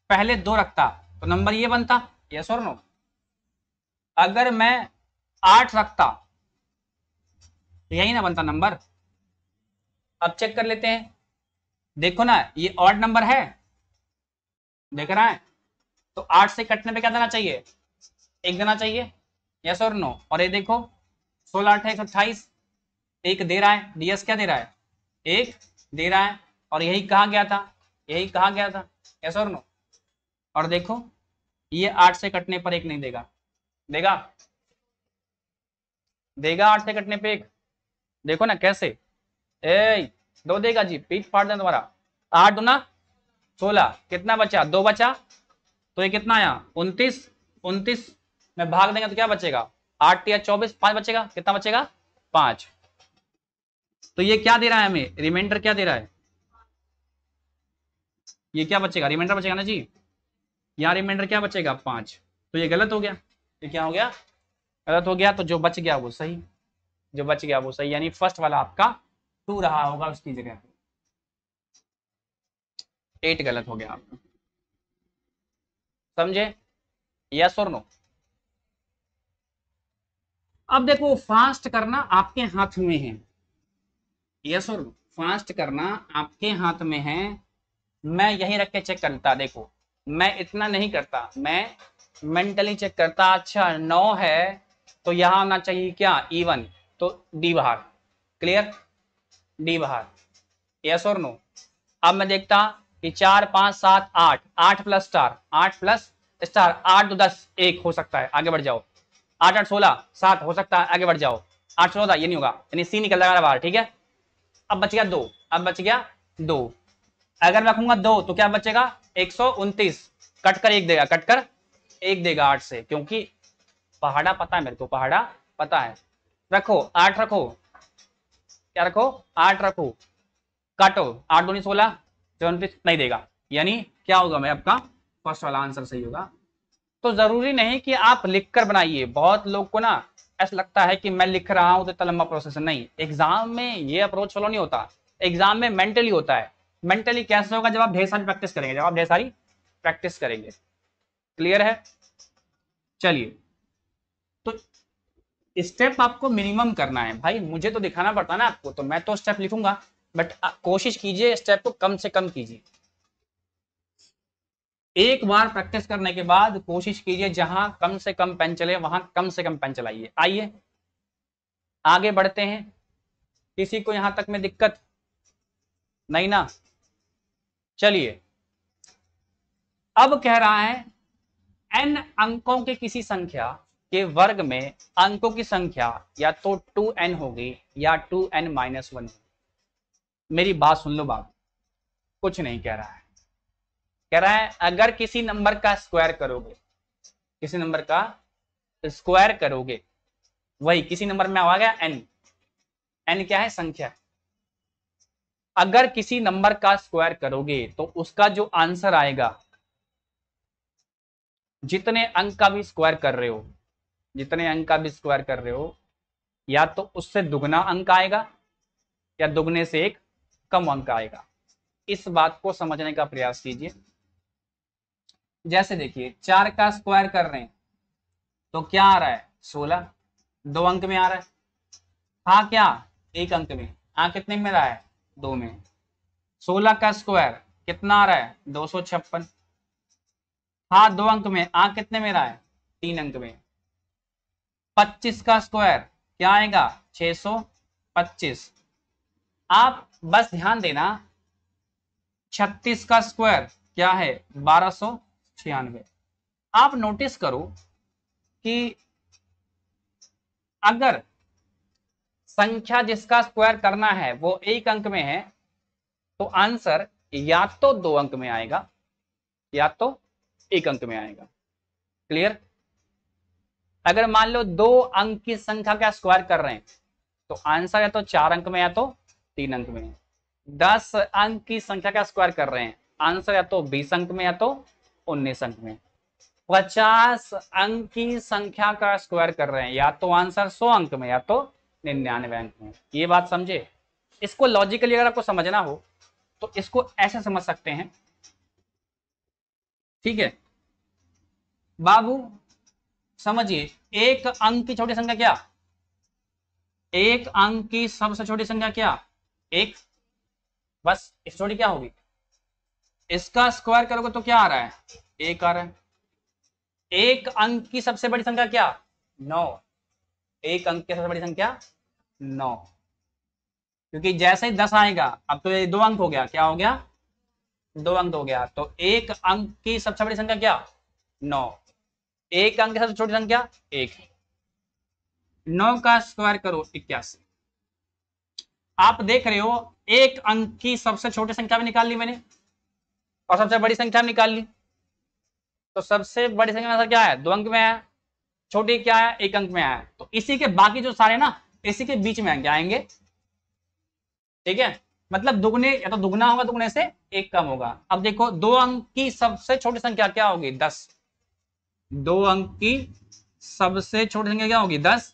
पहले दो रखता तो नंबर ये बनता यस और नो अगर मैं आठ रखता तो यही ना बनता नंबर अब चेक कर लेते हैं देखो ना ये ऑड नंबर है देख रहा है तो आठ से कटने पे क्या देना चाहिए एक देना चाहिए यस और नो और ये देखो सोलह आठ एक अट्ठाईस एक दे रहा है डीएस क्या दे रहा है एक दे रहा है और यही कहा गया था यही कहा गया था यस और नो और देखो ये आठ से कटने पर एक नहीं देगा देगा देगा आठ से कटने पे एक देखो ना कैसे ए दो देगा जी पीठ फाड़ दे तुम्हारा आठ ना सोलह कितना बचा दो बचा तो ये कितना आया उन्तीस उन्तीस में भाग देंगे तो क्या बचेगा आठ या चौबीस पांच बचेगा कितना बचेगा पांच तो ये क्या दे रहा है हमें रिमाइंडर क्या दे रहा है ये क्या बचेगा रिमाइंडर बचेगा ना जी यहाँ रिमाइंडर क्या बचेगा पांच तो ये गलत हो गया ये क्या हो गया गलत हो गया तो जो बच गया वो सही जो बच गया वो सही यानी फर्स्ट वाला आपका टू रहा होगा उसकी जगह एट गलत हो गया आपका समझे यस और नो अब देखो फास्ट करना आपके हाथ में है यस और फास्ट करना आपके हाथ में है मैं यही रख के चेक करता देखो मैं इतना नहीं करता मैं मेंटली चेक करता अच्छा नौ है तो यहां आना चाहिए क्या इवन तो डी बाहर क्लियर डी बाहर यस और नो अब मैं देखता कि चार पांच सात आठ आठ प्लस स्टार आठ प्लस स्टार आठ दो दस एक हो सकता है आगे बढ़ जाओ आठ आठ सोलह सात हो सकता है आगे बढ़ जाओ आठ चौदह ये नहीं होगा यानी सी निकल जाएगा बाहर ठीक है अब बच गया दो अब बच गया दो अगर मैं रखूंगा दो तो क्या बचेगा एक सौ उनतीस कट कर एक देगा कट कर एक देगा आठ से क्योंकि पहाड़ा पता है मेरे को पहाड़ा पता है रखो आठ रखो क्या रखो आठ रखो काटो आठ दो सोलह चौंतीस नहीं देगा यानी क्या होगा मैं आपका फर्स्ट वाला आंसर सही होगा तो जरूरी नहीं कि आप लिखकर बनाइए बहुत लोग को ना ऐसा लगता है कि मैं लिख रहा हूं तो इतना लंबा प्रोसेस नहीं एग्जाम में ये अप्रोच फॉलो नहीं होता एग्जाम में मेंटली होता है मेंटली कैसे होगा जब आप ढेर सारी प्रैक्टिस करेंगे जब आप ढेर सारी प्रैक्टिस करेंगे क्लियर है चलिए तो स्टेप आपको मिनिमम करना है भाई मुझे तो दिखाना पड़ता ना आपको तो मैं तो स्टेप लिखूंगा बट कोशिश कीजिए स्टेप को कम से कम कीजिए एक बार प्रैक्टिस करने के बाद कोशिश कीजिए जहां कम से कम पेन चले वहां कम से कम पेन चलाइए आइए आगे बढ़ते हैं किसी को यहां तक में दिक्कत नहीं ना चलिए अब कह रहा है एन अंकों के किसी संख्या के वर्ग में अंकों की संख्या या तो टू एन होगी या टू एन माइनस वन मेरी बात सुन लो बाबू कुछ नहीं कह रहा है कह रहा है अगर किसी नंबर का स्क्वायर करोगे किसी नंबर का स्क्वायर करोगे वही किसी नंबर में आ गया एन एन क्या है संख्या अगर किसी नंबर का स्क्वायर करोगे तो उसका जो आंसर आएगा जितने अंक का भी स्क्वायर कर रहे हो जितने अंक का भी स्क्वायर कर रहे हो या तो उससे दुगना अंक आएगा या दुगने से एक कम अंक आएगा इस बात को समझने का प्रयास कीजिए जैसे देखिए चार का स्क्वायर कर रहे हैं तो क्या आ रहा है सोलह दो अंक में आ रहा है था क्या एक अंक में आ कितने में रहा है दो में सोलह का स्क्वायर कितना आ रहा है दो सौ छप्पन था दो अंक में आ कितने में रहा है तीन अंक में पच्चीस का स्क्वायर क्या आएगा छह सौ पच्चीस आप बस ध्यान देना छत्तीस का स्क्वायर क्या है बारह सौ छियानवे आप नोटिस करो कि अगर संख्या जिसका स्क्वायर करना है वो एक अंक में है तो आंसर या तो दो अंक में आएगा या तो एक अंक में आएगा क्लियर अगर मान लो दो अंक की संख्या का स्क्वायर कर रहे हैं तो आंसर या तो चार अंक में या तो तीन अंक में दस अंक की संख्या का स्क्वायर कर रहे हैं आंसर या तो बीस अंक में या तो उन्नीस अंक में पचास अंक की संख्या का स्क्वायर कर रहे हैं या तो आंसर सौ अंक में या तो निन्यानवे अंक में ये बात समझे इसको लॉजिकली अगर आपको समझना हो तो इसको ऐसे समझ सकते हैं ठीक है बाबू समझिए एक अंक की छोटी संख्या क्या एक अंक की सबसे छोटी संख्या क्या एक बस स्टोरी क्या होगी इसका स्क्वायर करोगे तो क्या आ रहा है एक आ रहा है एक अंक की सबसे बड़ी संख्या क्या नौ एक अंक की सबसे बड़ी संख्या नौ क्योंकि जैसे ही दस आएगा अब तो ये दो अंक हो गया क्या हो गया दो अंक हो गया तो एक अंक की सबसे बड़ी संख्या क्या नौ एक अंक की सबसे छोटी संख्या एक नौ का स्क्वायर करो इक्यासी आप देख रहे हो एक अंक की सबसे छोटी संख्या भी निकाल ली मैंने और सबसे बड़ी संख्या हम निकाल ली तो सबसे बड़ी संख्या में क्या है दो अंक में आया छोटी क्या है एक अंक में आया तो इसी के बाकी जो सारे ना इसी के बीच में आएंगे आएंगे ठीक है मतलब दुगने या तो दुगना होगा दुगने से एक कम होगा अब देखो दो अंक की सबसे छोटी संख्या क्या होगी दस दो अंक की सबसे छोटी संख्या क्या होगी दस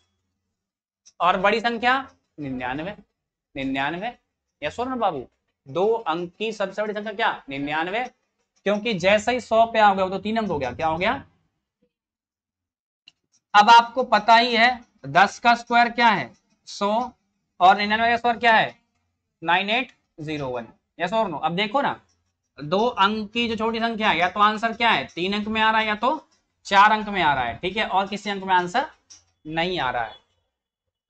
और बड़ी संख्या निन्यानवे निन्यानवे या सोन बाबू दो अंक की सबसे बड़ी संख्या क्या निन्यानवे क्योंकि जैसे ही सौ पे आ गया तो तीन अंक हो गया क्या हो गया अब आपको पता ही है दस का स्क्वायर क्या है सौ और निन्यानवे का स्क्वायर क्या है nine eight zero one yes और नो अब देखो ना दो अंक की जो छोटी संख्या है या तो आंसर क्या है तीन अंक में आ रहा है या तो चार अंक में आ रहा है ठीक है और किसी अंक में आंसर नहीं आ रहा है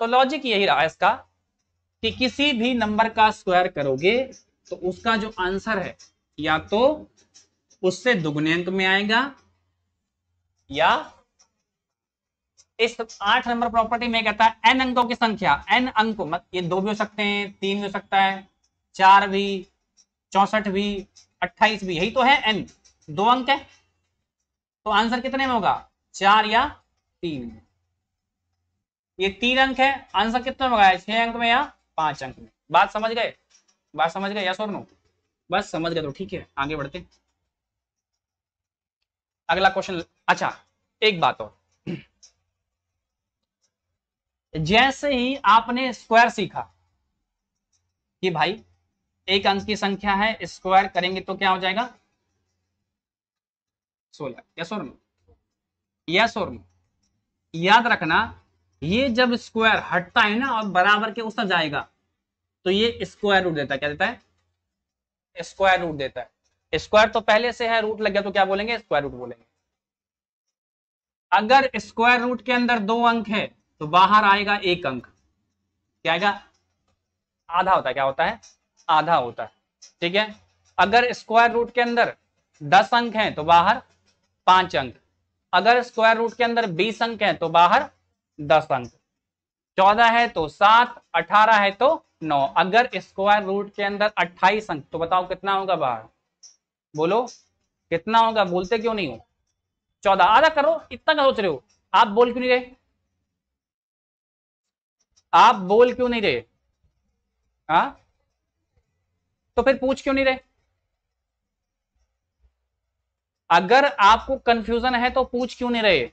तो लॉजिक यही रहा इसका कि किसी भी नंबर का स्क्वायर करोगे तो उसका जो आंसर है या तो उससे दुगने अंक में आएगा या इस आठ नंबर प्रॉपर्टी में कहता है एन अंकों की संख्या एन अंक मत ये दो भी हो सकते हैं तीन भी हो सकता है चार भी चौसठ भी अट्ठाईस भी यही तो है एन दो अंक है तो आंसर कितने में होगा चार या तीन ये तीन अंक है आंसर कितने में होगा छह अंक में या पांच अंक में बात समझ गए बात समझ गए यस और नो बस समझ गए तो ठीक है आगे बढ़ते अगला क्वेश्चन अच्छा एक बात और जैसे ही आपने स्क्वायर सीखा कि भाई एक अंक की संख्या है स्क्वायर करेंगे तो क्या हो जाएगा सोलह यस और नो याद रखना ये जब स्क्वायर हटता है ना और बराबर के उस जाएगा तो ये स्क्वायर रूट देता है क्या देता है स्क्वायर रूट देता है स्क्वायर तो पहले से है रूट लग गया तो क्या बोलेंगे स्क्वायर रूट बोलेंगे अगर स्क्वायर रूट के अंदर दो अंक है तो बाहर आएगा एक अंक क्या आएगा आधा होता है क्या होता है आधा होता है ठीक है अगर स्क्वायर रूट के अंदर दस अंक हैं तो बाहर पांच अंक अगर स्क्वायर रूट के अंदर बीस अंक हैं तो बाहर दस अंक चौदह है तो सात अठारह है तो नौ अगर स्क्वायर रूट के अंदर अट्ठाईस अंक तो बताओ कितना होगा बाहर बोलो कितना होगा बोलते क्यों नहीं हो चौदह आधा करो इतना का सोच रहे हो आप बोल क्यों नहीं रहे आप बोल क्यों नहीं रहे हा? तो फिर पूछ क्यों नहीं रहे अगर आपको कंफ्यूजन है तो पूछ क्यों नहीं रहे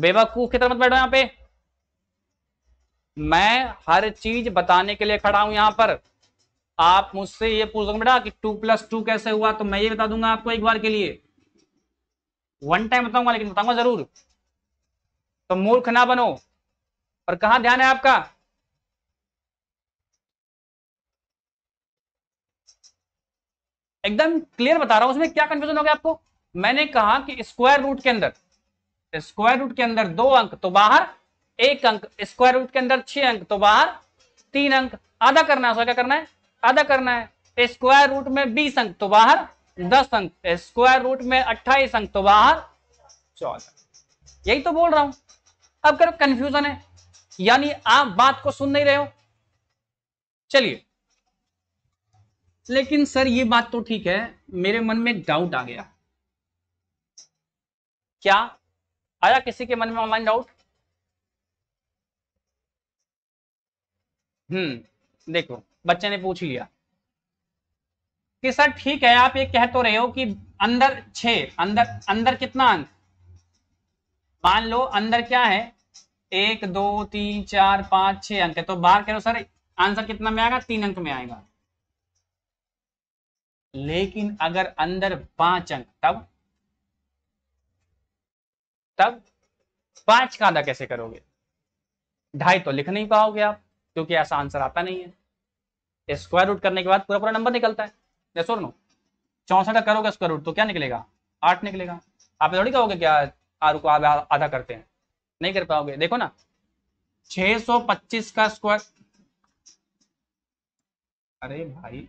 बेवकूफ की तरफ मत बैठो यहां पे मैं हर चीज बताने के लिए खड़ा हूं यहां पर आप मुझसे ये पूछ सकते बेटा कि टू प्लस टू कैसे हुआ तो मैं ये बता दूंगा आपको एक बार के लिए वन टाइम बताऊंगा लेकिन बताऊंगा जरूर तो मूर्ख ना बनो और कहा ध्यान है आपका एकदम क्लियर बता रहा हूं उसमें क्या कंफ्यूजन हो गया आपको मैंने कहा कि स्क्वायर रूट के अंदर स्क्वायर रूट के अंदर दो अंक तो बाहर एक अंक स्क्वायर रूट के अंदर छह अंक तो बाहर तीन अंक आधा करना है क्या करना है आधा करना है स्क्वायर रूट में बीस अंक तो बाहर दस अंक स्क्वायर रूट में अट्ठाईस अंक तो बाहर चौदह यही तो बोल रहा हूं अब करो कंफ्यूजन है यानी आप बात को सुन नहीं रहे हो चलिए लेकिन सर ये बात तो ठीक है मेरे मन में डाउट आ गया क्या आया किसी के मन में ऑनलाइन डाउट हम्म देखो बच्चे ने पूछ लिया कि सर ठीक है आप ये कह तो रहे हो कि अंदर छ अंदर अंदर कितना अंक मान लो अंदर क्या है एक दो तीन चार पांच छ अंक है तो बाहर कह रहे हो सर आंसर कितना में आएगा तीन अंक में आएगा लेकिन अगर अंदर पांच अंक तब तब पांच का आधा कैसे करोगे ढाई तो लिख नहीं पाओगे आप क्योंकि ऐसा आंसर आता नहीं है स्क्वायर रूट करने के बाद पूरा पूरा नंबर निकलता है yes चौसठ का करोगे स्क्वायर रूट तो क्या निकलेगा आठ निकलेगा आप थोड़ी कहोगे क्या आर को आधा आधा करते हैं नहीं कर पाओगे देखो ना 625 का स्क्वायर अरे भाई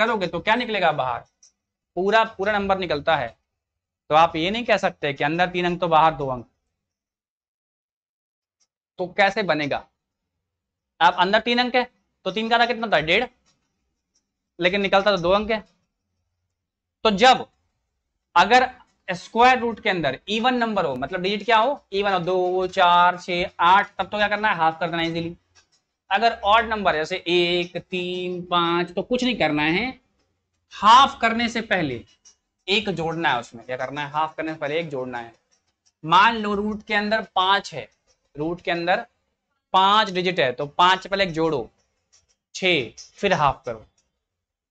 करोगे तो क्या निकलेगा बाहर पूरा पूरा नंबर निकलता है तो आप ये नहीं कह सकते कि अंदर तीन अंक तो बाहर दो अंक तो कैसे बनेगा आप अंदर तीन अंक है तो तीन का कितना था डेढ़ लेकिन निकलता तो दो अंक है तो जब अगर स्क्वायर रूट के अंदर इवन नंबर हो मतलब डिजिट क्या हो इवन हो दो चार छ आठ तब तो क्या करना है हाफ कर देना इजीली अगर ऑड नंबर जैसे एक तीन पांच तो कुछ नहीं करना है हाफ करने से पहले एक जोड़ना है उसमें क्या करना है हाफ करने से पहले एक जोड़ना है मान लो रूट के अंदर पांच है रूट के अंदर पांच डिजिट है तो पांच पहले एक जोड़ो छ फिर हाफ करो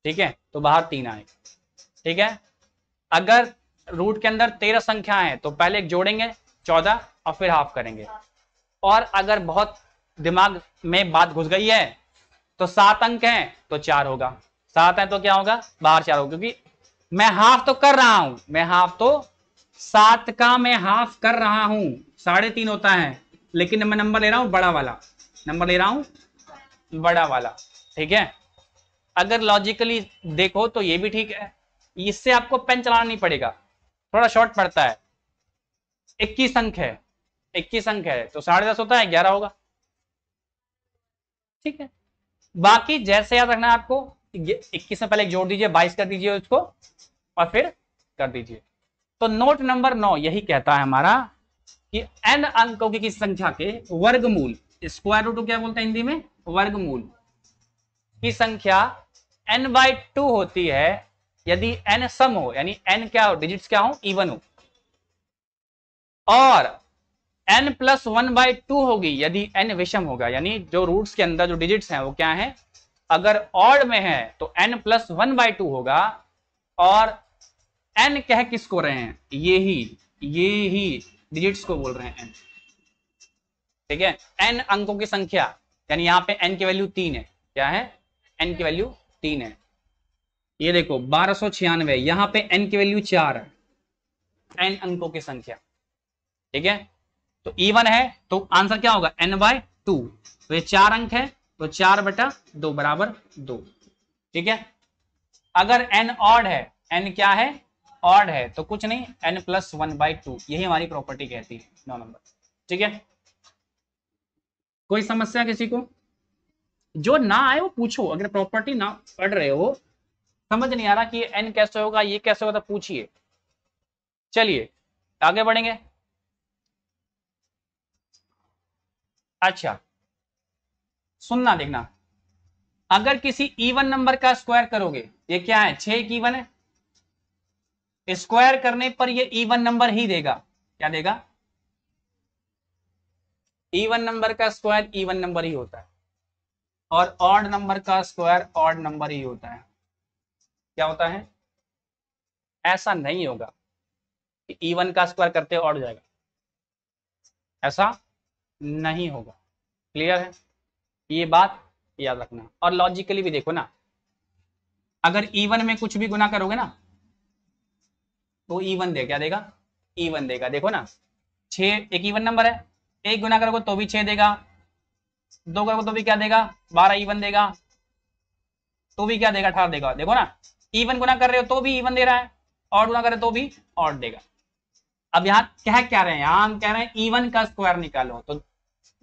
ठीक है तो बाहर तीन आए ठीक है अगर रूट के अंदर तेरह संख्या है तो पहले एक जोड़ेंगे चौदह और फिर हाफ करेंगे और अगर बहुत दिमाग में बात घुस गई है तो सात अंक हैं तो चार होगा सात है तो क्या होगा बाहर चार होगा क्योंकि मैं हाफ तो कर रहा हूं मैं हाफ तो सात का मैं हाफ कर रहा हूं साढ़े तीन होता है लेकिन मैं नंबर ले रहा हूं बड़ा वाला नंबर ले रहा हूं बड़ा वाला ठीक है अगर लॉजिकली देखो तो ये भी ठीक है इससे आपको पेन चलाना नहीं पड़ेगा थोड़ा शॉर्ट पड़ता है इक्कीस अंक है इक्कीस अंक है तो साढ़े दस होता है ग्यारह होगा ठीक है बाकी जैसे याद रखना आपको इक्कीस में पहले जोड़ दीजिए बाईस कर दीजिए उसको और फिर कर दीजिए तो नोट नंबर नौ यही कहता है हमारा कि एन अंकों की संख्या के वर्गमूल स्क्वायर रूट क्या बोलते हैं हिंदी में वर्गमूल की संख्या एन बाई टू होती है यदि एन सम हो यानी एन क्या हो डिजिट्स क्या हो इवन हो और N plus one by two होगी यदि एन विषम होगा यानी जो रूट्स के अंदर जो डिजिट्स हैं वो क्या हैं अगर ऑड में है तो N plus one by two होगा और एन कह किसको रहे हैं ये ही ये ही डिजिट्स को बोल रहे हैं एन ठीक है एन अंकों की संख्या यानी यहाँ पे एन की वैल्यू तीन है क्या है एन की वैल्यू तीन है ये देखो बारह सौ छियानवे यहाँ पे एन की वैल्यू चार है एन अंकों की संख्या ठीक है तो इवन है तो आंसर क्या होगा एन बाय टू ये चार अंक है तो चार बटा दो बराबर दो ठीक है अगर एन ऑड है एन क्या है ऑड है तो कुछ नहीं N plus one by two यही हमारी प्रॉपर्टी कहती है नौ नंबर ठीक है कोई समस्या किसी को जो ना आए वो पूछो अगर प्रॉपर्टी ना पढ़ रहे हो समझ नहीं आ रहा कि एन कैसे होगा ये कैसे होगा तो पूछिए चलिए आगे बढ़ेंगे अच्छा सुनना देखना अगर किसी इवन नंबर का स्क्वायर करोगे ये क्या है छह एक इवन है स्क्वायर करने पर ये इवन e नंबर ही देगा क्या देगा इवन e नंबर का स्क्वायर इवन e नंबर ही होता है और ऑड नंबर का स्क्वायर ऑड नंबर ही होता है क्या होता है ऐसा नहीं होगा कि इवन का स्क्वायर करते ऑड जाएगा ऐसा नहीं होगा क्लियर है ये बात याद रखना और लॉजिकली भी देखो ना अगर इवन में कुछ भी गुना करोगे ना तो ईवन दे क्या देगा ईवन देगा देखो ना छ एक ईवन नंबर है एक गुना करोगे तो भी छह देगा दो करोगे तो भी क्या देगा बारह ईवन देगा तो भी क्या देगा अठारह देगा देखो ना ईवन गुना कर रहे हो तो भी ईवन दे रहा है और गुना करे तो भी और देगा अब यहाँ कह क्या रहे हैं यहां कह रहे हैं ईवन का स्क्वायर निकालो तो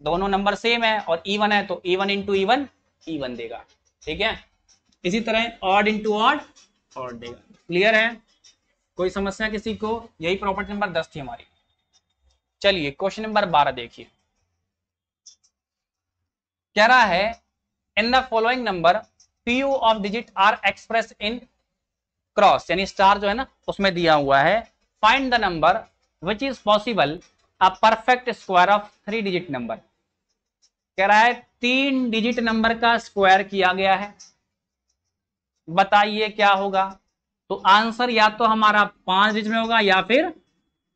दोनों नंबर सेम है और ईवन है तो ईवन इंटू ईवन ईवन देगा ठीक है इसी तरह ऑड इंटू ऑड ऑड देगा क्लियर है कोई समस्या किसी को यही प्रॉपर्टी नंबर दस थी हमारी चलिए क्वेश्चन नंबर बारह देखिए कह रहा है in the following number P U of digit are express in cross यानी स्टार जो है ना उसमें दिया हुआ है find the number which is possible a perfect square of three digit number कह रहा है तीन डिजिट नंबर का स्क्वायर किया गया है बताइए क्या होगा तो आंसर या तो हमारा पांच डिजिट में होगा या फिर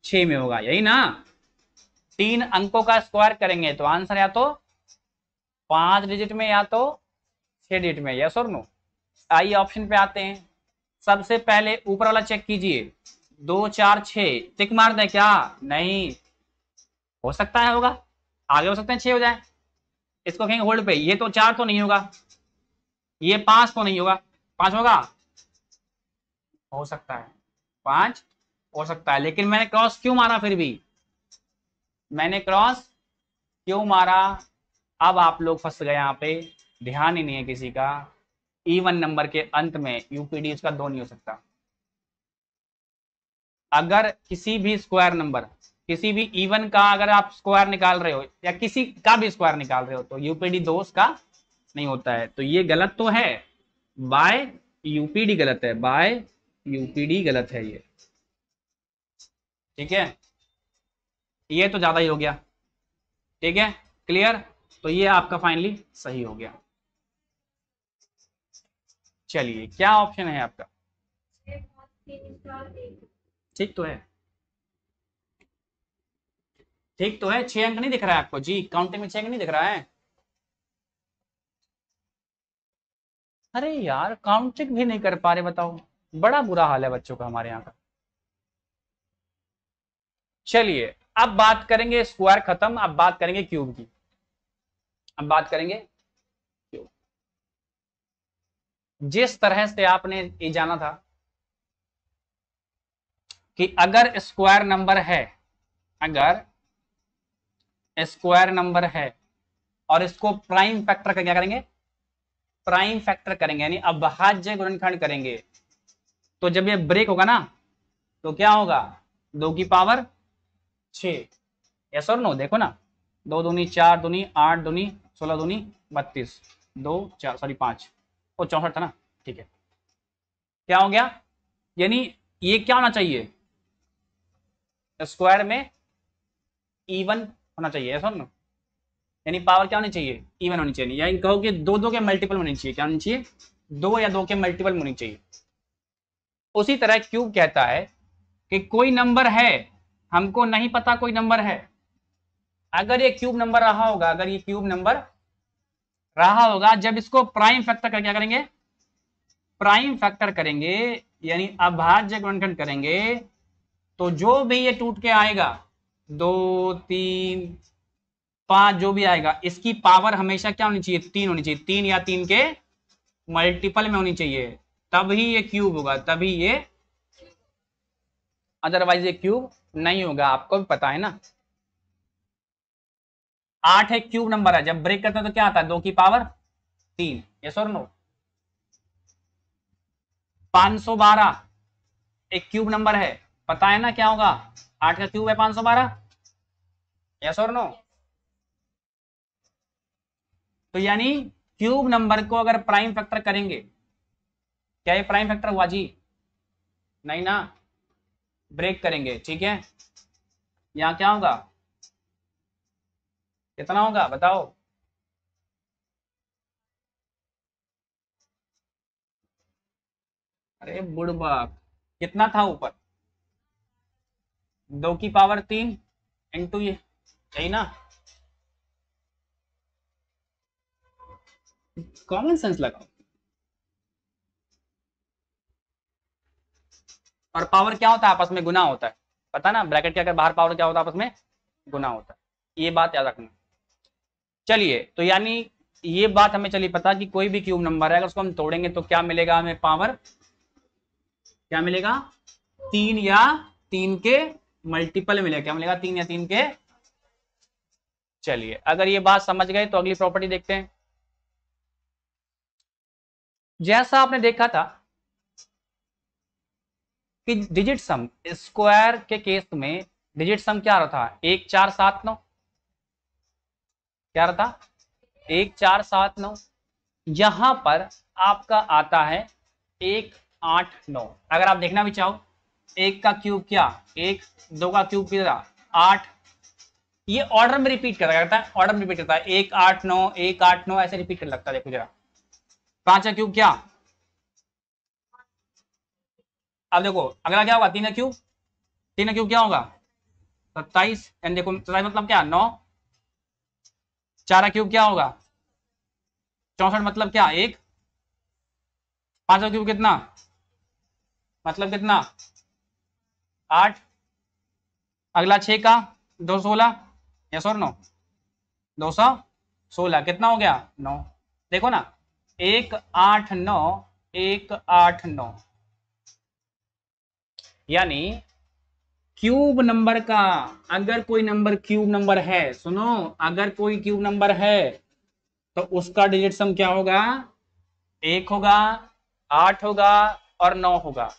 छ में होगा यही ना तीन अंकों का स्क्वायर करेंगे तो आंसर या तो पांच डिजिट में या तो छह डिजिट में यस और नो आई ऑप्शन पे आते हैं सबसे पहले ऊपर वाला चेक कीजिए दो चार छ टिक मार दें क्या नहीं हो सकता है होगा आगे हो सकते हैं छह हो जाए इसको कहेंगे होल्ड पे ये तो चार तो नहीं होगा ये पांच तो नहीं होगा पांच होगा हो सकता है पांच हो सकता है लेकिन मैंने क्रॉस क्यों मारा फिर भी मैंने क्रॉस क्यों मारा अब आप लोग फंस गए यहाँ पे ध्यान ही नहीं है किसी का इवन e नंबर के अंत में यूपीडी उसका दो नहीं हो सकता अगर किसी भी स्क्वायर नंबर किसी भी इवन e का अगर आप स्क्वायर निकाल रहे हो या किसी का भी स्क्वायर निकाल रहे हो तो यूपीडी दो उसका नहीं होता है तो ये गलत तो है बाय यूपीडी गलत है बाय यूपीडी गलत है ये ठीक है ये तो ज़्यादा ही हो गया ठीक है क्लियर तो ये आपका फाइनली सही हो गया चलिए क्या ऑप्शन है आपका ठीक तो है ठीक तो है छह अंक नहीं दिख रहा है आपको जी काउंटिंग में छह अंक नहीं दिख रहा है अरे यार काउंटिंग भी नहीं कर पा रहे बताओ बड़ा बुरा हाल है बच्चों का हमारे यहाँ का चलिए अब बात करेंगे स्क्वायर खत्म अब बात करेंगे क्यूब की अब बात करेंगे क्यूब जिस तरह से आपने ये जाना था कि अगर स्क्वायर नंबर है अगर स्क्वायर नंबर है और इसको प्राइम फैक्टर क्या करेंगे प्राइम फैक्टर करेंगे यानी अभाज्य गुणनखंड करेंगे तो जब ये ब्रेक होगा ना तो क्या होगा दो की पावर छ यस और नो देखो ना दो दूनी चार दूनी आठ दूनी सोलह दूनी बत्तीस दो चार सॉरी पांच और चौसठ था ना ठीक है क्या हो गया यानी ये क्या होना चाहिए स्क्वायर में इवन होना चाहिए ऐसा ना यानी पावर क्या होनी चाहिए इवन होनी चाहिए यानी कहो कि दो दो के मल्टीपल होनी चाहिए क्या होनी चाहिए दो या दो के मल्टीपल होनी चाहिए उसी तरह क्यूब कहता है कि कोई नंबर है हमको नहीं पता कोई नंबर है अगर ये क्यूब नंबर रहा होगा अगर ये क्यूब नंबर रहा होगा जब इसको प्राइम फैक्टर कर क्या करेंगे प्राइम फैक्टर करेंगे यानी अभाज्य गुणनखंड करेंगे तो जो भी ये टूट के आएगा दो तीन पांच जो भी आएगा इसकी पावर हमेशा क्या होनी चाहिए तीन होनी चाहिए तीन या तीन के मल्टीपल में होनी चाहिए तभी ये क्यूब होगा तभी ये अदरवाइज ये क्यूब नहीं होगा आपको भी पता है ना आठ एक क्यूब नंबर है जब ब्रेक करते हैं तो क्या आता है दो की पावर तीन यस और नो पांच सौ बारह एक क्यूब नंबर है पता है ना क्या होगा आठ का क्यूब है पांच सौ बारह यस और नो तो यानी क्यूब नंबर को अगर प्राइम फैक्टर करेंगे क्या ये प्राइम फैक्टर हुआ जी नहीं ना ब्रेक करेंगे ठीक है यहाँ क्या होगा कितना होगा बताओ अरे बुड़बाक कितना था ऊपर दो की पावर तीन इंटू ये यही ना कॉमन सेंस लगाओ और पावर क्या होता है आपस में गुना होता है पता ना ब्रैकेट के अगर बाहर पावर क्या होता है आपस में गुना होता है ये बात याद रखना चलिए तो यानी ये बात हमें चलिए पता कि कोई भी क्यूब नंबर है अगर उसको हम तोड़ेंगे तो क्या मिलेगा हमें पावर क्या मिलेगा तीन या तीन के मल्टीपल मिलेगा क्या मिलेगा तीन या तीन के चलिए अगर ये बात समझ गए तो अगली प्रॉपर्टी देखते हैं जैसा आपने देखा था कि डिजिट सम स्क्वायर के केस में डिजिट सम क्या रहा था एक चार सात नौ क्या रहा था एक चार सात नौ यहां पर आपका आता है एक आठ नौ अगर आप देखना भी चाहो एक का क्यूब क्या एक दो का क्यूब कितना आठ ये ऑर्डर में रिपीट कर रहा है ऑर्डर में रिपीट करता है एक आठ नौ एक आठ नौ ऐसे रिपीट कर लगता है देखो जरा पांच का क्यूब क्या अब देखो अगला क्या होगा तीन क्यू तीन क्यू क्या होगा सत्ताईस एंड देखो सत्ताईस मतलब क्या नौ चार क्यूब क्या होगा चौसठ मतलब क्या एक पांच क्यूब कितना मतलब कितना आठ अगला छ का दो सोलह यस और नौ दो सौ सोलह कितना हो गया नौ देखो ना एक आठ नौ एक आठ नौ यानी क्यूब नंबर का अगर कोई नंबर क्यूब नंबर है सुनो अगर कोई क्यूब नंबर है तो उसका डिजिट सम क्या होगा एक होगा आठ होगा और नौ होगा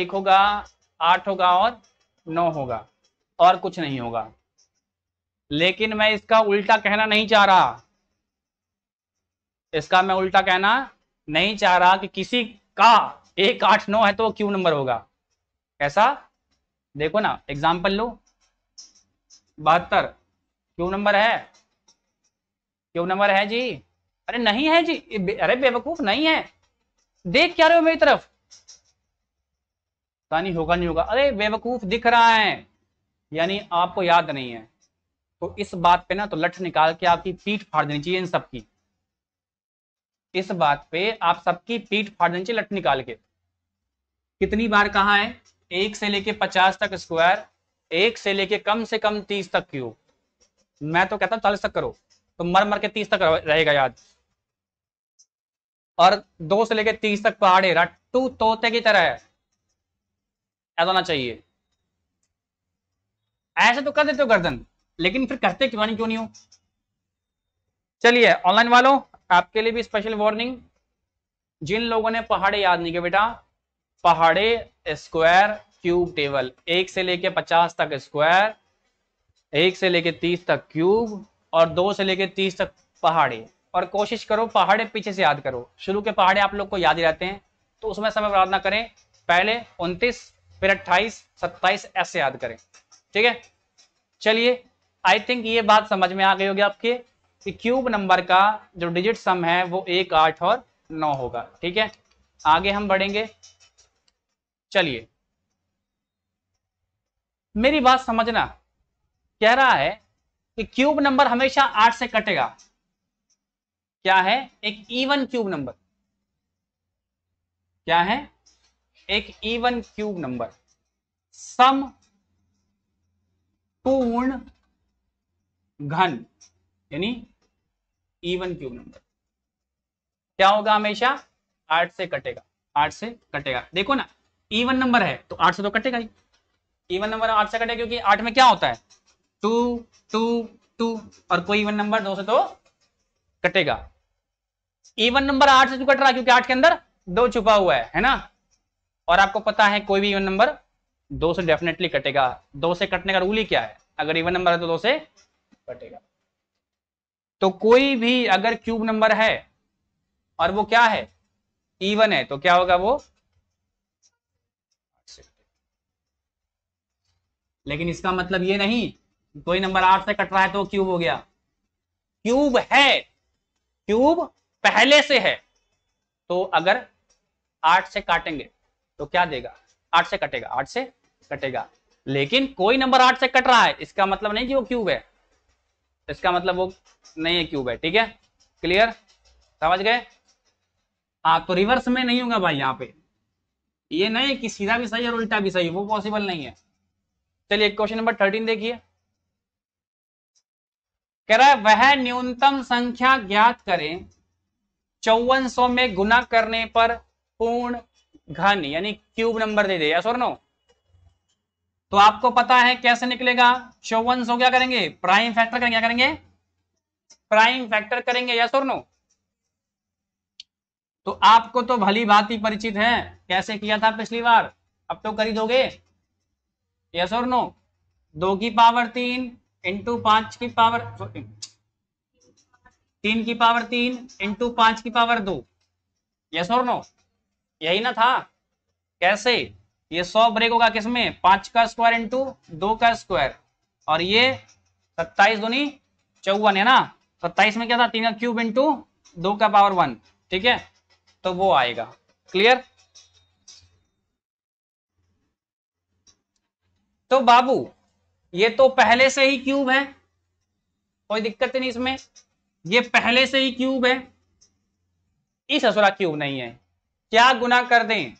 एक होगा आठ होगा और नौ होगा और कुछ नहीं होगा लेकिन मैं इसका उल्टा कहना नहीं चाह रहा इसका मैं उल्टा कहना नहीं चाह रहा कि किसी का एक आठ नौ है तो क्यूब नंबर होगा कैसा देखो ना एग्जाम्पल लो बहत्तर क्यों नंबर है क्यों नंबर है जी अरे नहीं है जी अरे बेवकूफ नहीं है देख क्या रहे हो मेरी तरफ तानी होगा नहीं होगा अरे बेवकूफ दिख रहा है यानी आपको याद नहीं है तो इस बात पे ना तो लठ निकाल के आपकी पीठ फाड़ देनी चाहिए इन सबकी इस बात पे आप सबकी पीठ फाड़ देनी चाहिए लठ निकाल के कितनी बार कहा है एक से लेके पचास तक स्क्वायर एक से लेके कम से कम तीस तक क्यूब मैं तो कहता चालीस तक करो तो मर मर के तीस तक रहेगा याद और दो से लेके तीस तक पहाड़े रट्टू तोते की तरह है ऐसा ना चाहिए ऐसे तो कर देते हो गर्दन लेकिन फिर करते क्यों नहीं क्यों नहीं हो चलिए ऑनलाइन वालों आपके लिए भी स्पेशल वार्निंग जिन लोगों ने पहाड़े याद नहीं किया बेटा पहाड़े स्क्वायर क्यूब टेबल एक से लेके पचास तक स्क्वायर एक से लेके तीस तक क्यूब और दो से लेके तीस तक पहाड़े और कोशिश करो पहाड़े पीछे से याद करो शुरू के पहाड़े आप लोग को याद ही रहते हैं तो उसमें समय बर्बाद ना करें पहले उनतीस फिर अट्ठाईस सत्ताईस ऐसे याद करें ठीक है चलिए आई थिंक ये बात समझ में आ गई होगी आपके कि क्यूब नंबर का जो डिजिट सम है वो एक आठ और नौ होगा ठीक है आगे हम बढ़ेंगे चलिए मेरी बात समझना कह रहा है कि क्यूब नंबर हमेशा आठ से कटेगा क्या है एक इवन क्यूब नंबर क्या है एक इवन क्यूब नंबर सम पूर्ण घन यानी इवन क्यूब नंबर क्या होगा हमेशा आठ से कटेगा आठ से कटेगा देखो ना इवन नंबर है तो आठ से तो कटेगा ही इवन नंबर आठ से कटेगा क्योंकि आठ में क्या होता है टू टू टू और कोई इवन नंबर दो से तो कटेगा इवन नंबर आठ से तो कट रहा क्योंकि आठ के अंदर दो छुपा हुआ है है ना और आपको पता है कोई भी इवन नंबर दो से डेफिनेटली कटेगा दो से कटने का रूल ही क्या है अगर इवन नंबर है तो दो से कटेगा तो कोई भी अगर क्यूब नंबर है और वो क्या है इवन है तो क्या होगा वो लेकिन इसका मतलब ये नहीं कोई नंबर आठ से कट रहा है तो क्यूब हो गया क्यूब है क्यूब पहले से है तो अगर आठ से काटेंगे तो क्या देगा आठ से कटेगा आठ से कटेगा लेकिन कोई नंबर आठ से कट रहा है इसका मतलब नहीं कि वो क्यूब है इसका मतलब वो नहीं है क्यूब है ठीक है क्लियर समझ गए हाँ तो रिवर्स में नहीं होगा भाई यहाँ पे ये नहीं कि सीधा भी सही और उल्टा भी सही वो पॉसिबल नहीं है चलिए क्वेश्चन नंबर थर्टीन देखिए कह रहा है वह न्यूनतम संख्या ज्ञात करें चौवन सौ में गुना करने पर पूर्ण घन यानी क्यूब नंबर दे दे सोर नो तो आपको पता है कैसे निकलेगा चौवन सौ क्या करेंगे प्राइम फैक्टर करेंगे क्या करेंगे प्राइम फैक्टर करेंगे या सोर नो तो आपको तो भली भांति परिचित है कैसे किया था पिछली बार अब तो कर दोगे यस और नो दो की पावर तीन इंटू पांच की पावर तीन की पावर तीन इंटू पांच की पावर दो यस और नो यही ना था कैसे ये सौ ब्रेक होगा किसमें पांच का स्क्वायर इंटू दो का स्क्वायर और ये सत्ताईस दूनी चौवन है ना सत्ताईस में क्या था तीन का क्यूब इंटू दो का पावर वन ठीक है तो वो आएगा क्लियर तो बाबू ये तो पहले से ही क्यूब है कोई दिक्कत नहीं इसमें ये पहले से ही क्यूब है इस असुरा क्यूब नहीं है क्या गुना कर दें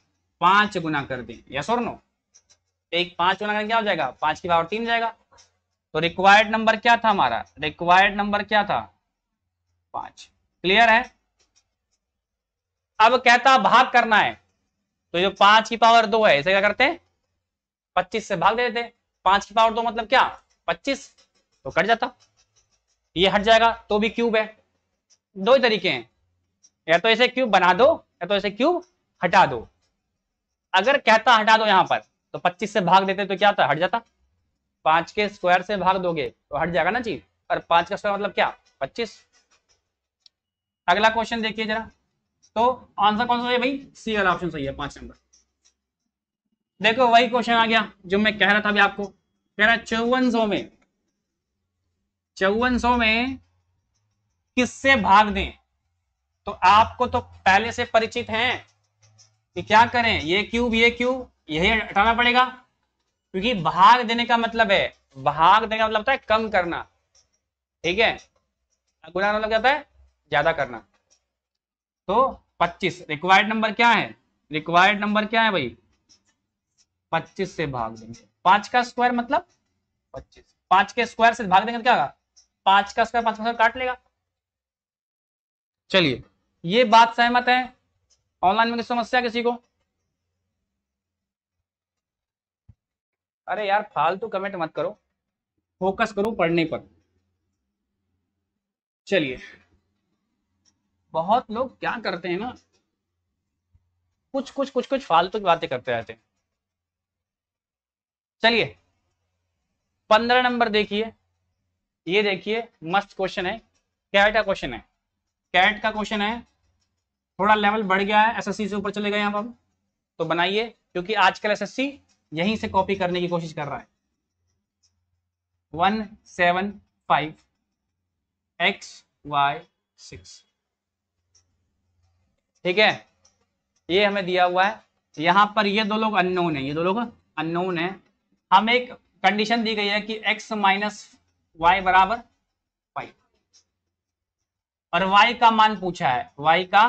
पांच गुना कर दें यस और नो एक पांच गुना करें क्या हो जाएगा पांच की पावर तीन जाएगा तो रिक्वायर्ड नंबर क्या था हमारा रिक्वायर्ड नंबर क्या था पांच क्लियर है अब कहता भाग करना है तो जो पांच की पावर दो है इसे क्या करते हैं पच्चीस से भाग दे देते पांच की पावर दो मतलब क्या पच्चीस तो कट जाता ये हट जाएगा तो भी क्यूब है दो ही तरीके हैं या तो ऐसे क्यूब बना दो या तो ऐसे क्यूब हटा दो अगर कहता हटा दो यहां पर तो 25 से भाग देते तो क्या था हट जाता पांच के स्क्वायर से भाग दोगे तो हट जाएगा ना जी और पांच का स्क्वायर मतलब क्या 25 अगला क्वेश्चन देखिए जरा तो आंसर कौन सा है भाई सी वाला ऑप्शन सही है पांच नंबर देखो वही क्वेश्चन आ गया जो मैं कह रहा था अभी आपको कह रहा चौवन सौ में चौवन सौ में किससे भाग दें तो आपको तो पहले से परिचित हैं कि क्या करें ये क्यूब ये क्यूब यही हटाना पड़ेगा क्योंकि भाग देने का मतलब है भाग देने का मतलब होता है कम करना ठीक है गुना मतलब जाता है ज्यादा करना तो 25 रिक्वायर्ड नंबर क्या है रिक्वायर्ड नंबर क्या है भाई पच्चीस से भाग देंगे पांच का स्क्वायर मतलब पच्चीस पांच के स्क्वायर से भाग देंगे तो क्या होगा पांच का स्क्वायर पांच का स्क्वायर काट लेगा चलिए ये बात सहमत है ऑनलाइन में समस्या किसी को अरे यार फालतू कमेंट मत करो फोकस करो पढ़ने पर चलिए बहुत लोग क्या करते हैं ना कुछ कुछ कुछ कुछ फालतू की बातें करते रहते हैं चलिए पंद्रह नंबर देखिए ये देखिए मस्त क्वेश्चन है कैट का क्वेश्चन है कैट का क्वेश्चन है थोड़ा लेवल बढ़ गया है एसएससी से ऊपर चले गए हम तो बनाइए क्योंकि आजकल एसएससी यहीं से कॉपी करने की कोशिश कर रहा है one seven five X Y six ठीक है ये हमें दिया हुआ है यहां पर ये दो लोग अननोन है ये दो लोग अननोन है हम एक कंडीशन दी गई है कि x माइनस वाई बराबर फाइव और y का मान पूछा है y का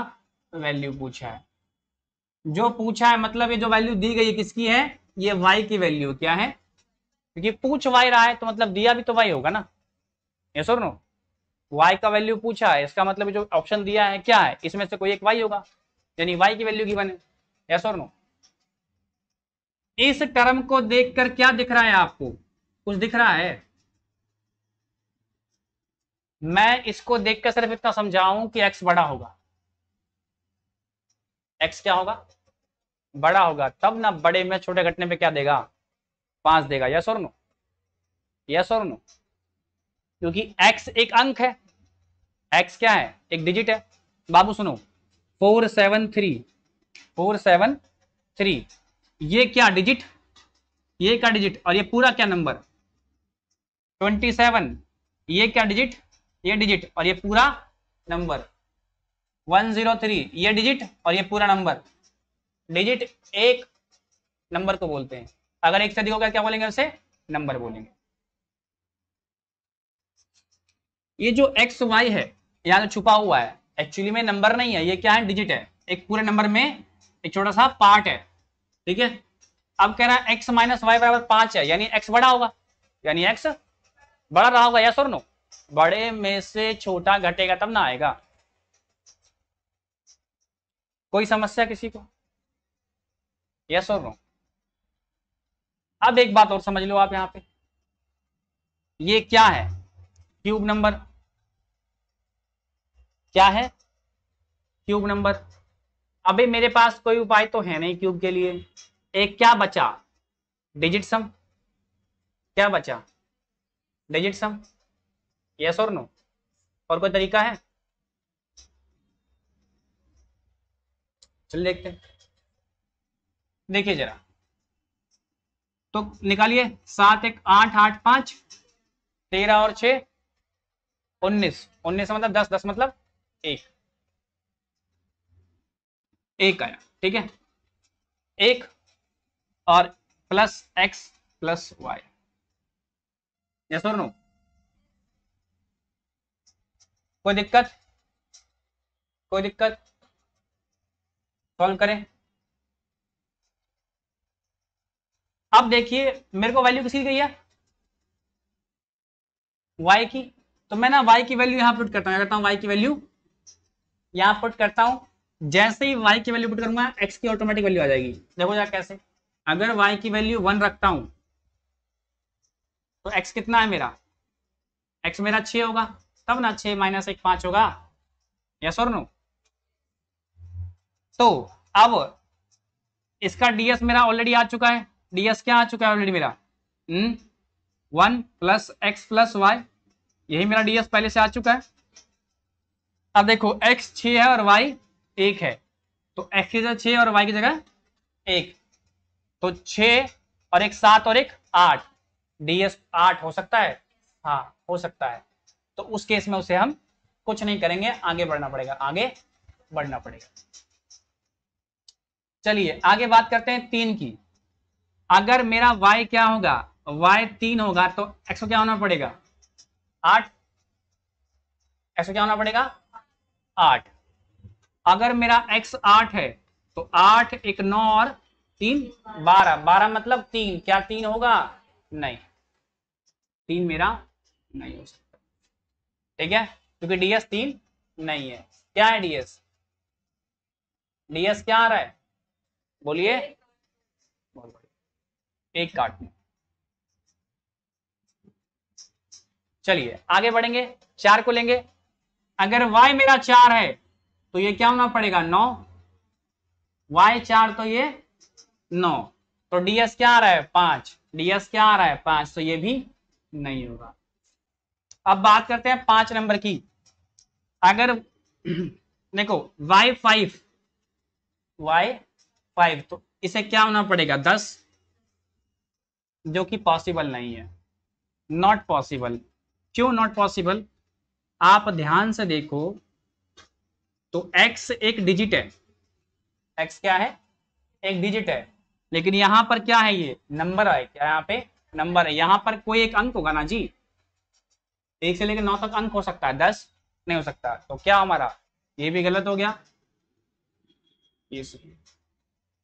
वैल्यू पूछा है जो पूछा है मतलब ये जो वैल्यू दी गई है किसकी है ये y की वैल्यू क्या है क्योंकि पूछ y रहा है तो मतलब दिया भी तो y होगा ना ये सुन नो y का वैल्यू पूछा है इसका मतलब जो ऑप्शन दिया है क्या है इसमें से कोई एक y होगा यानी y की वैल्यू की बने या और नो इस टर्म को देखकर क्या दिख रहा है आपको कुछ दिख रहा है मैं इसको देखकर सिर्फ इतना समझाऊं कि एक्स बड़ा होगा एक्स क्या होगा बड़ा होगा तब ना बड़े में छोटे घटने पे क्या देगा पांच देगा यस और नो यस और नो क्योंकि एक्स एक अंक है एक्स क्या है एक डिजिट है बाबू सुनो four seven three four seven three ये क्या डिजिट ये क्या डिजिट और ये पूरा क्या नंबर ट्वेंटी सेवन ये क्या डिजिट ये डिजिट और ये पूरा नंबर वन जीरो थ्री ये डिजिट और ये पूरा नंबर डिजिट एक नंबर को तो बोलते हैं अगर एक से अधिक होगा क्या बोलेंगे उसे नंबर बोलेंगे ये जो एक्स वाई है यहां जो तो छुपा हुआ है एक्चुअली में नंबर नहीं है ये क्या है डिजिट है एक पूरे नंबर में एक छोटा सा पार्ट है ठीक है अब कह रहा है एक्स माइनस वाई बराबर पांच है यानी एक्स बड़ा होगा यानी एक्स बड़ा रहा होगा या और नो बड़े में से छोटा घटेगा तब ना आएगा कोई समस्या किसी को या और नो अब एक बात और समझ लो आप यहां पे ये क्या है क्यूब नंबर क्या है क्यूब नंबर अभी मेरे पास कोई उपाय तो है नहीं क्यूब के लिए एक क्या बचा डिजिट सम क्या बचा डिजिट सम यस और नो और कोई तरीका है चल देखते देखिए जरा तो निकालिए सात एक आठ आठ पांच तेरह और छ उन्नीस उन्नीस मतलब दस दस मतलब एक एक आया ठीक है एक और plus X plus Y yes और नो कोई दिक्कत कोई दिक्कत सॉल्व करें अब देखिए मेरे को वैल्यू किसी गई है y की तो मैं ना y की वैल्यू यहां पुट करता हूं करता हूं y की वैल्यू यहां पुट करता हूं जैसे ही वाई की वैल्यू पुट करूंगा एक्स की ऑटोमेटिक वैल्यू आ जाएगी देखो जा कैसे अगर वाई की वैल्यू वन रखता हूं तो एक्स कितना है मेरा एक्स मेरा छ होगा तब ना छ माइनस एक पांच होगा यस और नो तो अब इसका डीएस मेरा ऑलरेडी आ चुका है डीएस क्या आ चुका है ऑलरेडी मेरा one plus X plus Y यही मेरा डीएस पहले से आ चुका है अब देखो एक्स छ है और वाई एक है तो एक्स की जगह छ और वाई की जगह एक तो छ और एक सात और एक आठ डी एस आठ हो सकता है हाँ हो सकता है तो उस केस में उसे हम कुछ नहीं करेंगे आगे बढ़ना पड़ेगा आगे बढ़ना पड़ेगा चलिए आगे बात करते हैं तीन की अगर मेरा y क्या होगा y तीन होगा तो x को क्या होना पड़ेगा आठ x को क्या होना पड़ेगा आठ अगर मेरा एक्स आठ है तो आठ एक नौ और तीन बारह बारह मतलब तीन क्या तीन होगा नहीं तीन मेरा नहीं हो सकता ठीक है क्योंकि डीएस तीन नहीं है क्या है डीएस डीएस क्या आ रहा है बोलिए एक काट में चलिए आगे बढ़ेंगे चार को लेंगे अगर y मेरा चार है तो ये क्या होना पड़ेगा नौ वाई चार तो ये नौ तो डीएस क्या आ रहा है पांच डीएस क्या आ रहा है पांच तो ये भी नहीं होगा अब बात करते हैं पांच नंबर की अगर [clears throat] देखो वाई फाइव वाई फाइव तो इसे क्या होना पड़ेगा दस जो कि पॉसिबल नहीं है नॉट पॉसिबल क्यों नॉट पॉसिबल आप ध्यान से देखो तो x एक डिजिट है x क्या है एक डिजिट है लेकिन यहां पर क्या है ये नंबर है क्या यहाँ पे नंबर है यहाँ पर कोई एक अंक होगा ना जी एक से लेकर नौ तक अंक हो सकता है दस नहीं हो सकता तो क्या हमारा ये भी गलत हो गया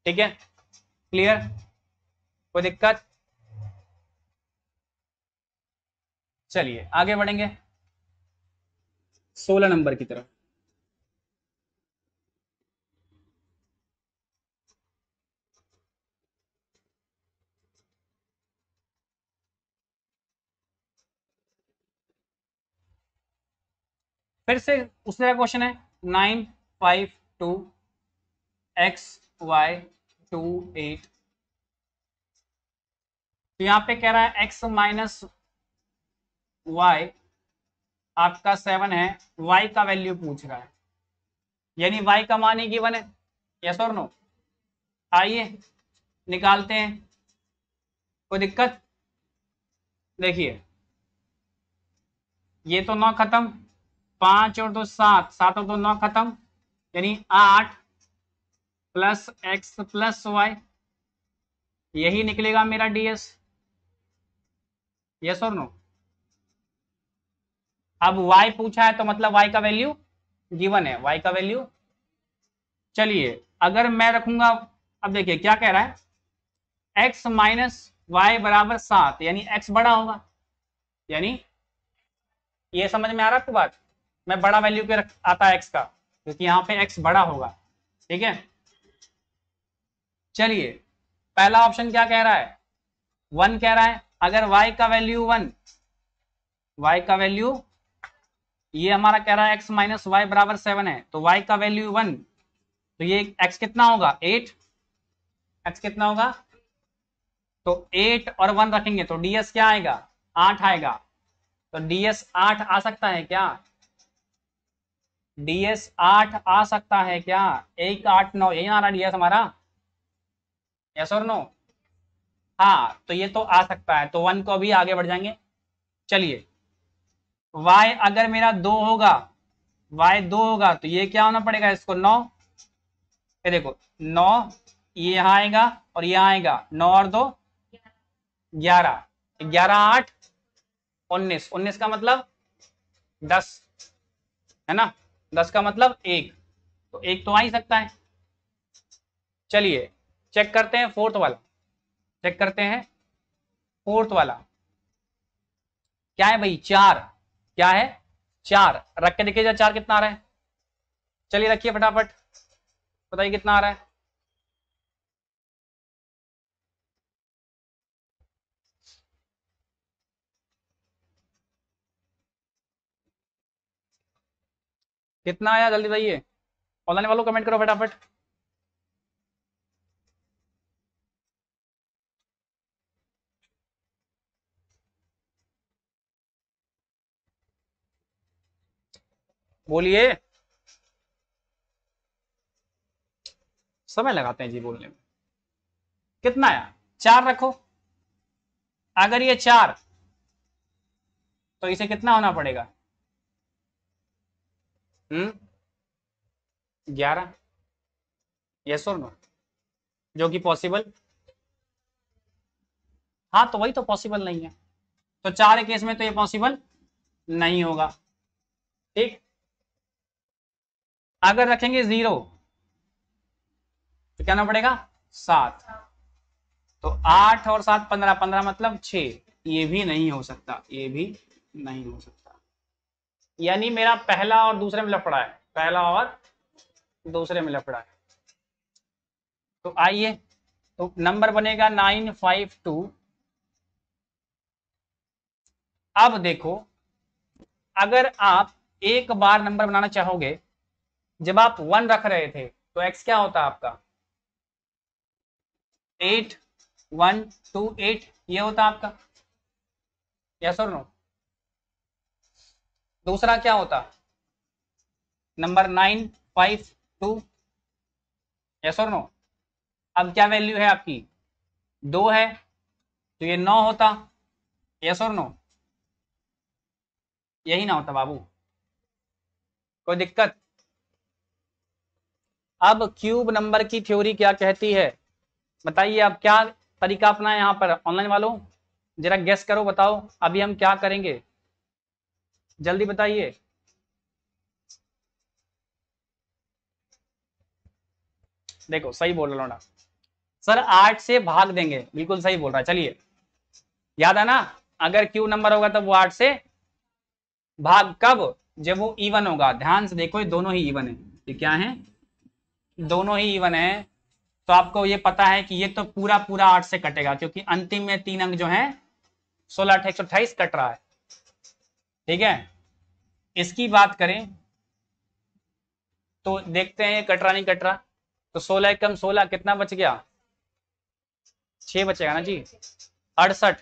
ठीक है क्लियर कोई दिक्कत चलिए आगे बढ़ेंगे सोलह नंबर की तरफ फिर से उसी तरह क्वेश्चन है nine five two X Y two eight तो यहां पे कह रहा है एक्स माइनस वाई आपका सेवन है वाई का वैल्यू पूछ रहा है यानी वाई का मान ही गिवन है यस और नो आइए निकालते हैं कोई दिक्कत देखिए ये तो ना खत्म पांच और दो सात सात और दो नौ खत्म यानी आठ प्लस एक्स प्लस वाई यही निकलेगा मेरा डीएस यस और नो अब y पूछा है तो मतलब y का वैल्यू गिवन है y का वैल्यू चलिए अगर मैं रखूंगा अब देखिए क्या कह रहा है x माइनस वाई बराबर सात यानी x बड़ा होगा यानी ये समझ में आ रहा है आपको बात मैं बड़ा वैल्यू पे रख, आता है एक्स का क्योंकि यहाँ पे एक्स बड़ा होगा ठीक है चलिए पहला ऑप्शन क्या कह रहा है वन कह रहा है अगर वाई का वैल्यू वन वाई का वैल्यू ये हमारा कह रहा है एक्स माइनस वाई बराबर सेवन है तो वाई का वैल्यू वन तो ये एक्स कितना होगा एट एक्स कितना होगा तो एट और वन रखेंगे तो डीएस क्या आएगा आठ आएगा तो डीएस आठ आ सकता है क्या डीएस आठ आ सकता है क्या एक आठ नौ यही आ रहा डीएस हमारा यस और नो हाँ तो ये तो आ सकता है तो वन को अभी आगे बढ़ जाएंगे चलिए y अगर मेरा दो होगा y दो होगा तो ये क्या होना पड़ेगा इसको नौ ये देखो नौ ये यहां आएगा और ये आएगा नौ और दो ग्यारह ग्यारह आठ उन्नीस उन्नीस का मतलब दस है ना दस का मतलब एक तो एक तो आ ही सकता है चलिए चेक करते हैं फोर्थ वाला चेक करते हैं फोर्थ वाला क्या है भाई चार क्या है चार रख के देखिए चार कितना आ रहा है चलिए रखिए फटाफट बताइए कितना आ रहा है कितना आया जल्दी बताइए ऑनलाइन वालों कमेंट करो फटाफट बोलिए समय लगाते हैं जी बोलने में कितना आया चार रखो अगर ये चार तो इसे कितना होना पड़ेगा हम्म ग्यारह यस और नो जो कि पॉसिबल हाँ तो वही तो पॉसिबल नहीं है तो चार केस में तो ये पॉसिबल नहीं होगा ठीक अगर रखेंगे जीरो तो कहना पड़ेगा सात तो आठ और सात पंद्रह पंद्रह मतलब छ ये भी नहीं हो सकता ये भी नहीं हो सकता यानी मेरा पहला और दूसरे में लफड़ा है पहला और दूसरे में लफड़ा है तो आइए तो नंबर बनेगा नाइन फाइव टू अब देखो अगर आप एक बार नंबर बनाना चाहोगे जब आप वन रख रहे थे तो एक्स क्या होता आपका एट वन टू एट ये होता आपका यस और नो दूसरा क्या होता number nine five two yes और नो अब क्या वैल्यू है आपकी दो है तो ये नौ होता यस और नो यही ना होता बाबू कोई दिक्कत अब क्यूब नंबर की थ्योरी क्या कहती है बताइए आप क्या तरीका अपना है यहां पर ऑनलाइन वालों जरा गेस करो बताओ अभी हम क्या करेंगे जल्दी बताइए देखो सही बोल रहा ना सर आठ से भाग देंगे बिल्कुल सही बोल रहा है चलिए याद है ना अगर क्यू नंबर होगा तब तो वो आठ से भाग कब जब वो इवन होगा ध्यान से देखो ये दोनों ही इवन है ये क्या है दोनों ही इवन है तो आपको ये पता है कि ये तो पूरा पूरा आठ से कटेगा क्योंकि अंतिम में तीन अंक जो है सोलह अठाईस कट रहा है ठीक है इसकी बात करें तो देखते हैं कटरा नहीं कटरा तो सोलह कम सोलह कितना बच गया छह बचेगा ना जी अड़सठ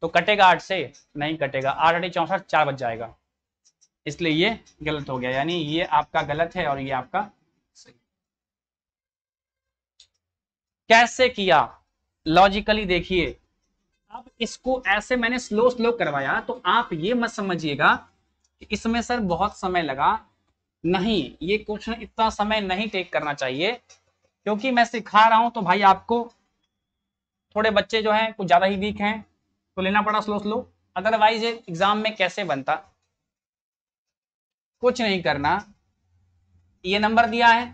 तो कटेगा आठ से नहीं कटेगा आठ अठी चौसठ चार बच जाएगा इसलिए ये गलत हो गया यानी ये आपका गलत है और ये आपका सही कैसे किया लॉजिकली देखिए अब इसको ऐसे मैंने स्लो स्लो करवाया तो आप ये मत समझिएगा कि इसमें सर बहुत समय लगा नहीं ये क्वेश्चन इतना समय नहीं टेक करना चाहिए क्योंकि मैं सिखा रहा हूं तो भाई आपको थोड़े बच्चे जो हैं कुछ ज़्यादा ही वीक हैं तो लेना पड़ा स्लो स्लो अदरवाइज एग्जाम में कैसे बनता कुछ नहीं करना ये नंबर दिया है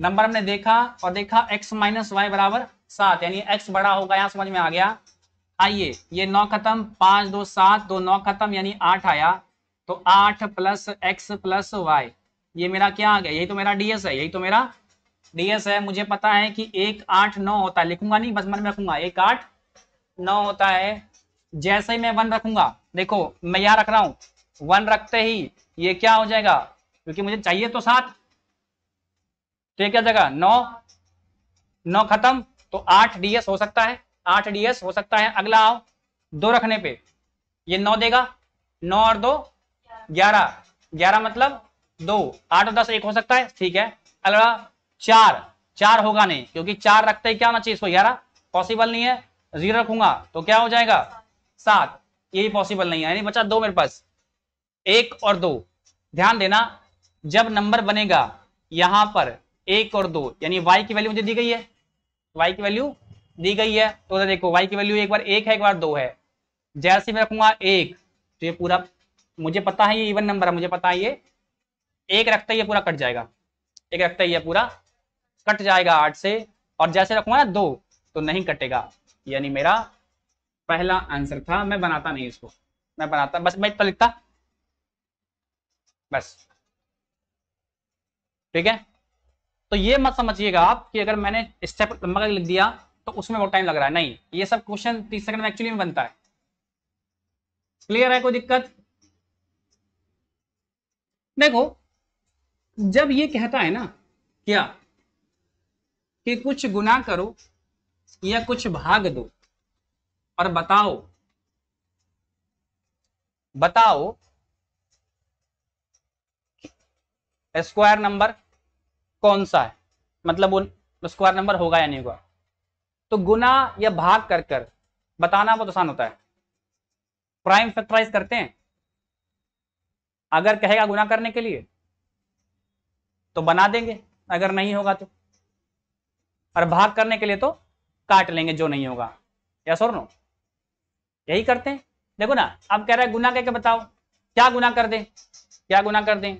नंबर हमने देखा और देखा x माइनस वाई बराबर सात यानी x बड़ा होगा यहां समझ में आ गया आइए ये नौ खत्म पांच दो सात दो नौ खत्म यानी आठ आया तो आठ प्लस एक्स प्लस वाई ये मेरा क्या आ गया यही तो मेरा डीएस है यही तो मेरा डीएस है मुझे पता है कि एक आठ नौ होता है लिखूंगा नहीं बस मन में रखूंगा एक आठ नौ होता है जैसे ही मैं वन रखूंगा देखो मैं यहां रख रहा हूं वन रखते ही ये क्या हो जाएगा क्योंकि मुझे चाहिए तो सात तो ये क्या जगह नौ नौ खत्म तो आठ डीएस हो सकता है आठ डीएस हो सकता है अगला आओ दो रखने पे ये नौ देगा नौ और दो ग्यारह ग्यारह मतलब दो आठ और दस एक हो सकता है ठीक है अगला चार चार होगा नहीं क्योंकि चार रखते ही क्या होना चाहिए इसको ग्यारह पॉसिबल नहीं है जीरो रखूंगा तो क्या हो जाएगा सात ये पॉसिबल नहीं है यानी बचा दो मेरे पास एक और दो ध्यान देना जब नंबर बनेगा यहां पर एक और दो यानी y की वैल्यू मुझे दी गई है y की वैल्यू दी गई है तो उधर देखो वाई की वैल्यू एक बार एक है एक बार दो है जैसे मैं रखूंगा एक तो ये पूरा मुझे पता है ये इवन नंबर है मुझे पता है ये एक रखता ही ये पूरा कट जाएगा एक रखता ही ये पूरा कट जाएगा आठ से और जैसे रखूंगा ना दो तो नहीं कटेगा यानी मेरा पहला आंसर था मैं बनाता नहीं इसको मैं बनाता बस मैं इतना लिखता बस ठीक है तो ये मत समझिएगा आप कि अगर मैंने स्टेप लंबा लिख दिया तो उसमें बहुत टाइम लग रहा है नहीं ये सब क्वेश्चन तीस सेकंड में एक्चुअली में बनता है क्लियर है कोई दिक्कत देखो जब ये कहता है ना क्या कि कुछ गुना करो या कुछ भाग दो और बताओ बताओ स्क्वायर नंबर कौन सा है मतलब वो स्क्वायर नंबर होगा या नहीं होगा तो गुना या भाग कर कर बताना बहुत आसान होता है प्राइम फैक्टराइज करते हैं अगर कहेगा गुना करने के लिए तो बना देंगे अगर नहीं होगा तो और भाग करने के लिए तो काट लेंगे जो नहीं होगा या सोर नो यही करते हैं देखो ना अब कह रहा है गुना कहकर बताओ क्या गुना कर दें क्या गुना कर दें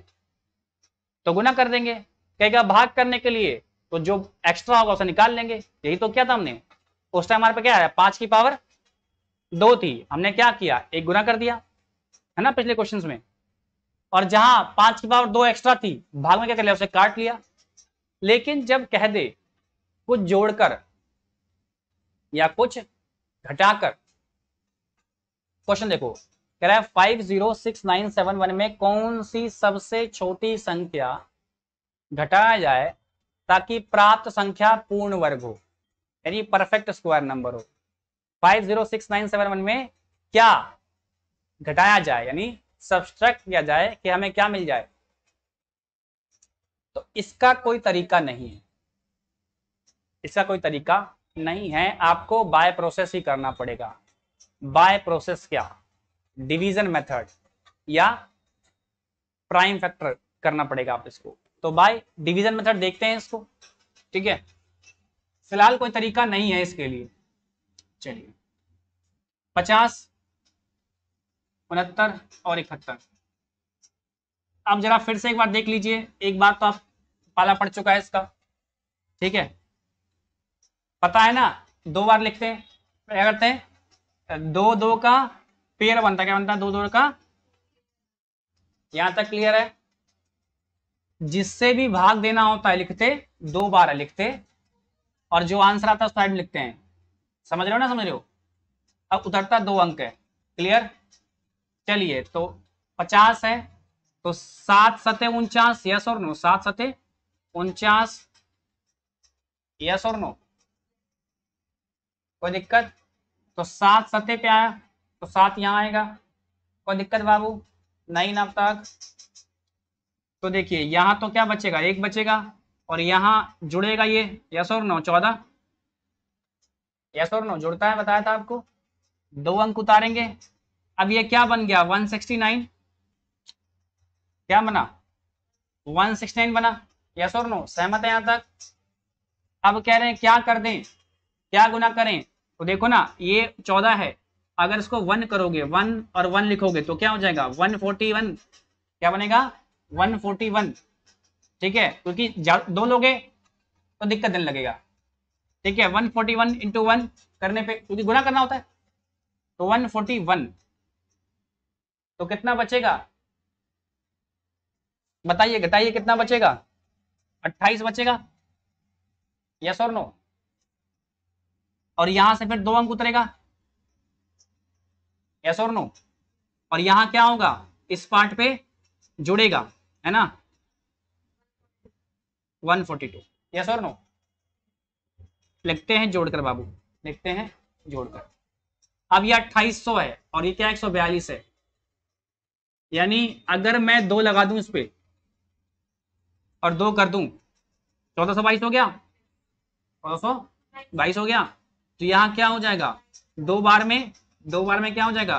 तो गुना कर देंगे कहेगा भाग करने के लिए तो जो एक्स्ट्रा होगा उसे निकाल लेंगे यही तो किया था हमने उस टाइम हमारे पे क्या आया पांच की पावर दो थी हमने क्या किया एक गुना कर दिया है ना पिछले क्वेश्चन में और जहां पांच की पावर दो एक्स्ट्रा थी भाग में क्या कर लिया उसे काट लिया लेकिन जब कह दे कुछ जोड़कर या कुछ घटाकर क्वेश्चन देखो कह रहा है five zero six nine seven one में कौन सी सबसे छोटी संख्या घटाया जाए ताकि प्राप्त संख्या पूर्ण वर्ग हो यानी परफेक्ट स्क्वायर नंबर हो five zero six seven one में क्या घटाया जाए यानी सब्सट्रैक्ट किया जाए कि हमें क्या मिल जाए तो इसका कोई तरीका नहीं है इसका कोई तरीका नहीं है आपको बाय प्रोसेस ही करना पड़ेगा बाय प्रोसेस क्या डिवीजन मेथड या प्राइम फैक्टर करना पड़ेगा आप इसको तो बाय डिवीजन मेथड देखते हैं इसको ठीक है फिलहाल कोई तरीका नहीं है इसके लिए चलिए पचास उनहत्तर और इकहत्तर आप जरा फिर से एक बार देख लीजिए एक बार तो आप पाला पड़ चुका है इसका ठीक है पता है ना दो बार लिखते हैं क्या करते हैं दो दो का पेयर बनता क्या बनता है दो दो का यहां तक क्लियर है जिससे भी भाग देना होता तो है लिखते दो बार लिखते और जो आंसर आता है साइड में लिखते हैं समझ रहे हो ना समझ रहे हो अब उतरता दो अंक है क्लियर चलिए तो पचास है तो सात सते उनचास यस और नो सात सते उनचास यस और नो कोई दिक्कत तो सात सते पे आया तो सात यहां आएगा कोई दिक्कत बाबू नहीं नब तक तो देखिए यहाँ तो क्या बचेगा एक बचेगा और यहाँ जुड़ेगा ये यस और नौ चौदह यस और नौ जुड़ता है बताया था आपको दो अंक उतारेंगे अब ये क्या बन गया 169 क्या बना 169 बना यस और नो सहमत है यहां तक अब कह रहे हैं क्या कर दें क्या गुना करें तो देखो ना ये 14 है अगर इसको वन करोगे वन और वन लिखोगे तो क्या हो जाएगा 141 क्या बनेगा 141 ठीक है क्योंकि दो लोग तो दिक्कत देने लगेगा ठीक है 141 फोर्टी वन इंटू वन करने पे क्योंकि गुना करना होता है तो 141 तो कितना बचेगा बताइए घटाइए कितना बचेगा 28 बचेगा यस और नो और यहां से फिर दो अंक उतरेगा यस और नो और यहां क्या होगा इस पार्ट पे जुड़ेगा है ना 142 यस और नो लिखते हैं जोड़कर बाबू लिखते हैं जोड़कर अब ये 2800 है और ये क्या एक है यानी अगर मैं दो लगा दूं इस पर और दो कर दूं चौदह सौ बाईस हो गया चौदह सौ बाईस हो गया तो यहां क्या हो जाएगा दो बार में दो बार में क्या हो जाएगा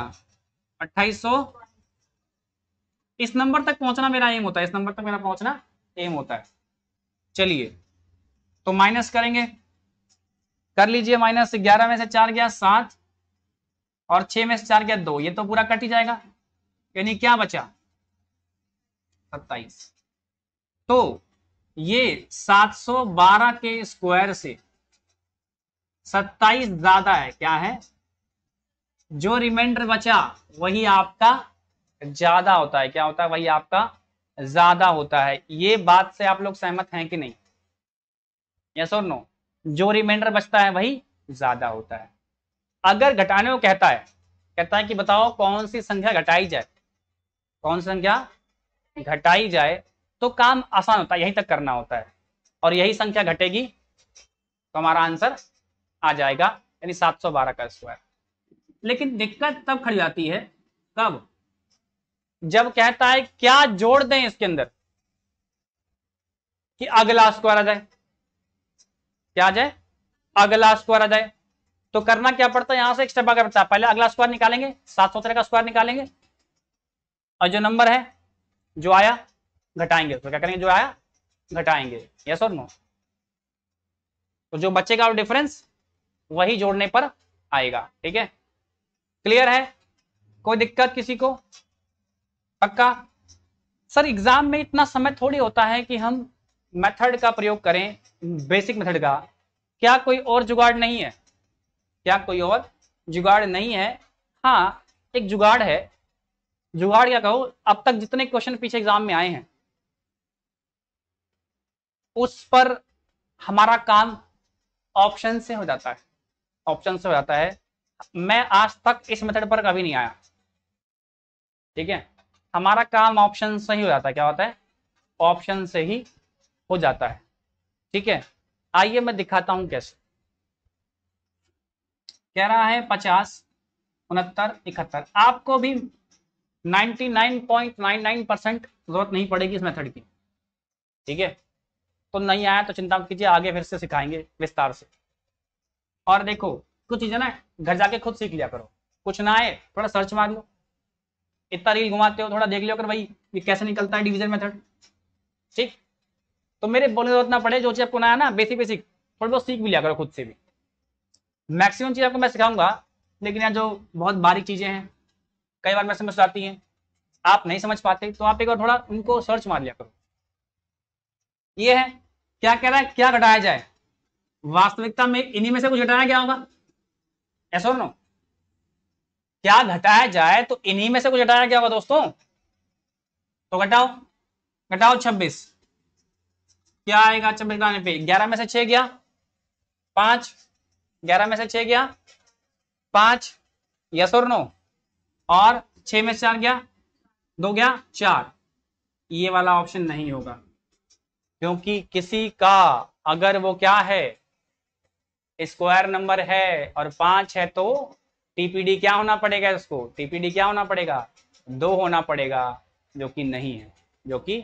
अट्ठाईस सौ इस नंबर तक पहुंचना मेरा एम होता है इस नंबर तक मेरा पहुंचना एम होता है चलिए तो माइनस करेंगे कर लीजिए माइनस ग्यारह में से चार गया सात और छह में से चार गया दो ये तो पूरा कट ही जाएगा यानी क्या बचा सत्ताईस तो ये 712 के स्क्वायर से 27 ज्यादा है क्या है जो रिमाइंडर बचा वही आपका ज्यादा होता है क्या होता है वही आपका ज्यादा होता है ये बात से आप लोग सहमत हैं कि नहीं यस और नो जो रिमाइंडर बचता है वही ज्यादा होता है अगर घटाने को कहता है कहता है कि बताओ कौन सी संख्या घटाई जाए कौन सी संख्या घटाई जाए तो काम आसान होता है यहीं तक करना होता है और यही संख्या घटेगी तो हमारा आंसर आ जाएगा यानी 712 का स्क्वायर लेकिन दिक्कत तब खड़ी जाती है कब जब कहता है क्या जोड़ दें इसके अंदर कि अगला स्क्वायर आ जाए क्या आ जाए अगला स्क्वायर आ जाए तो करना क्या पड़ता है यहां से एक स्टेप आगे पड़ता है पहले अगला स्क्वायर निकालेंगे सात सौ तरह का स्क्वायर निकालेंगे और जो नंबर है जो आया घटाएंगे तो क्या करेंगे जो आया घटाएंगे यस और नो तो जो बच्चे का डिफरेंस वही जोड़ने पर आएगा ठीक है क्लियर है कोई दिक्कत किसी को पक्का सर एग्जाम में इतना समय थोड़ी होता है कि हम मेथड का प्रयोग करें बेसिक मेथड का क्या कोई और जुगाड़ नहीं है क्या कोई और जुगाड़ नहीं है हाँ एक जुगाड़ है जुगाड़ क्या कहो अब तक जितने क्वेश्चन पीछे एग्जाम में आए हैं उस पर हमारा काम ऑप्शन से हो जाता है ऑप्शन से हो जाता है मैं आज तक इस मेथड पर कभी नहीं आया ठीक है हमारा काम ऑप्शन से ही हो जाता है क्या होता है ऑप्शन से ही हो जाता है ठीक है आइए मैं दिखाता हूं कैसे कह रहा है पचास उनहत्तर इकहत्तर आपको भी 99.99 परसेंट जरूरत नहीं पड़ेगी इस मेथड की ठीक है तो नहीं आया तो चिंता कीजिए आगे फिर से सिखाएंगे विस्तार से और देखो कुछ चीजें ना घर जाके खुद सीख लिया करो कुछ ना आए थोड़ा सर्च मार लो इतना रील घुमाते हो थोड़ा देख लियो कर भाई ये कैसे निकलता है डिवीजन मेथड ठीक तो मेरे बोलने जरूरत ना पड़े जो चीज आपको ना ना बेसिक बेसिक थोड़ी बहुत सीख भी लिया करो खुद से भी मैक्सिमम चीज आपको मैं सिखाऊंगा लेकिन यहाँ जो बहुत बारीक चीजें हैं कई बार मैं समझ आती हैं आप नहीं समझ पाते तो आप एक बार थोड़ा उनको सर्च मार लिया करो ये है क्या कह रहा है क्या घटाया जाए वास्तविकता में इन्हीं में से कुछ घटाना क्या होगा ऐसा नो क्या घटाया जाए तो इन्हीं में से कुछ घटाया क्या होगा दोस्तों तो घटाओ घटाओ छब्बीस क्या आएगा छब्बीस घटाने पे ग्यारह में से छह गया पांच ग्यारह में से छह गया पांच यस और नो और छह में से चार गया दो गया चार ये वाला ऑप्शन नहीं होगा क्योंकि किसी का अगर वो क्या है स्क्वायर नंबर है और पांच है तो टीपीडी क्या होना पड़ेगा इसको टीपीडी क्या होना पड़ेगा दो होना पड़ेगा जो कि नहीं है जो कि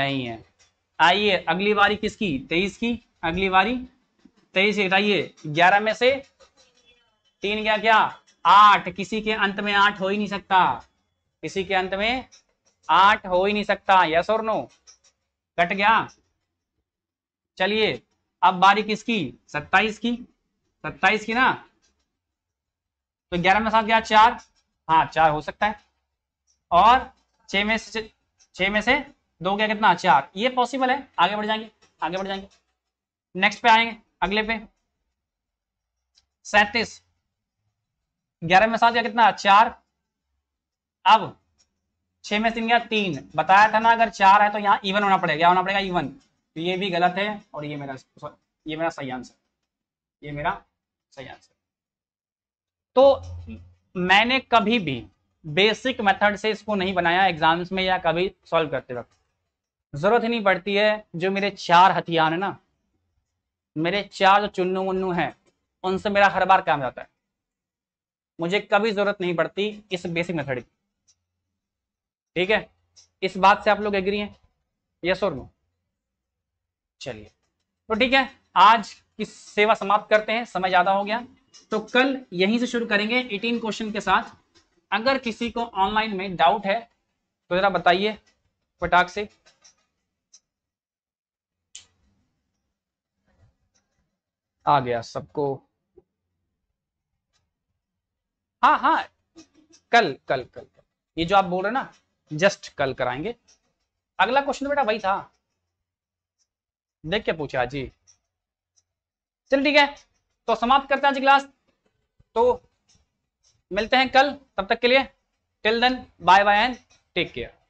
नहीं है आइए अगली बारी किसकी तेईस की अगली बारी तेईस आइए ग्यारह में से तीन क्या क्या आठ किसी के अंत में आठ हो ही नहीं सकता किसी के अंत में आठ हो ही नहीं सकता यस और नो कट गया चलिए अब बारी किसकी सत्ताईस की सत्ताईस की ना तो ग्यारह में सात गया चार हाँ चार हो सकता है और छह में से छह में से दो गया कितना चार ये पॉसिबल है आगे बढ़ जाएंगे आगे बढ़ जाएंगे नेक्स्ट पे आएंगे अगले पे सैतीस ग्यारह में सात गया कितना चार अब छ में तीन गया तीन बताया था ना अगर चार है तो यहाँ इवन होना पड़ेगा क्या होना पड़ेगा इवन तो ये भी गलत है और ये मेरा ये मेरा सही आंसर ये मेरा सही आंसर तो मैंने कभी भी बेसिक मेथड से इसको नहीं बनाया एग्जाम्स में या कभी सॉल्व करते वक्त ज़रूरत ही नहीं पड़ती है जो मेरे चार हथियार है ना मेरे चार जो चुन्नू मुन्नू हैं उनसे मेरा हर बार काम जाता है मुझे कभी ज़रूरत नहीं पड़ती इस बेसिक मेथड की ठीक है इस बात से आप लोग एग्री हैं यस और नो चलिए तो ठीक है आज की सेवा समाप्त करते हैं समय ज़्यादा हो गया तो कल यहीं से शुरू करेंगे 18 क्वेश्चन के साथ अगर किसी को ऑनलाइन में डाउट है तो जरा बताइए पटाख से आ गया सबको हाँ हाँ कल कल कल ये जो आप बोल रहे ना जस्ट कल कराएंगे अगला क्वेश्चन तो बेटा वही था देख के पूछा जी चल ठीक है तो समाप्त करते हैं क्लास तो मिलते हैं कल तब तक के लिए till then bye bye and take care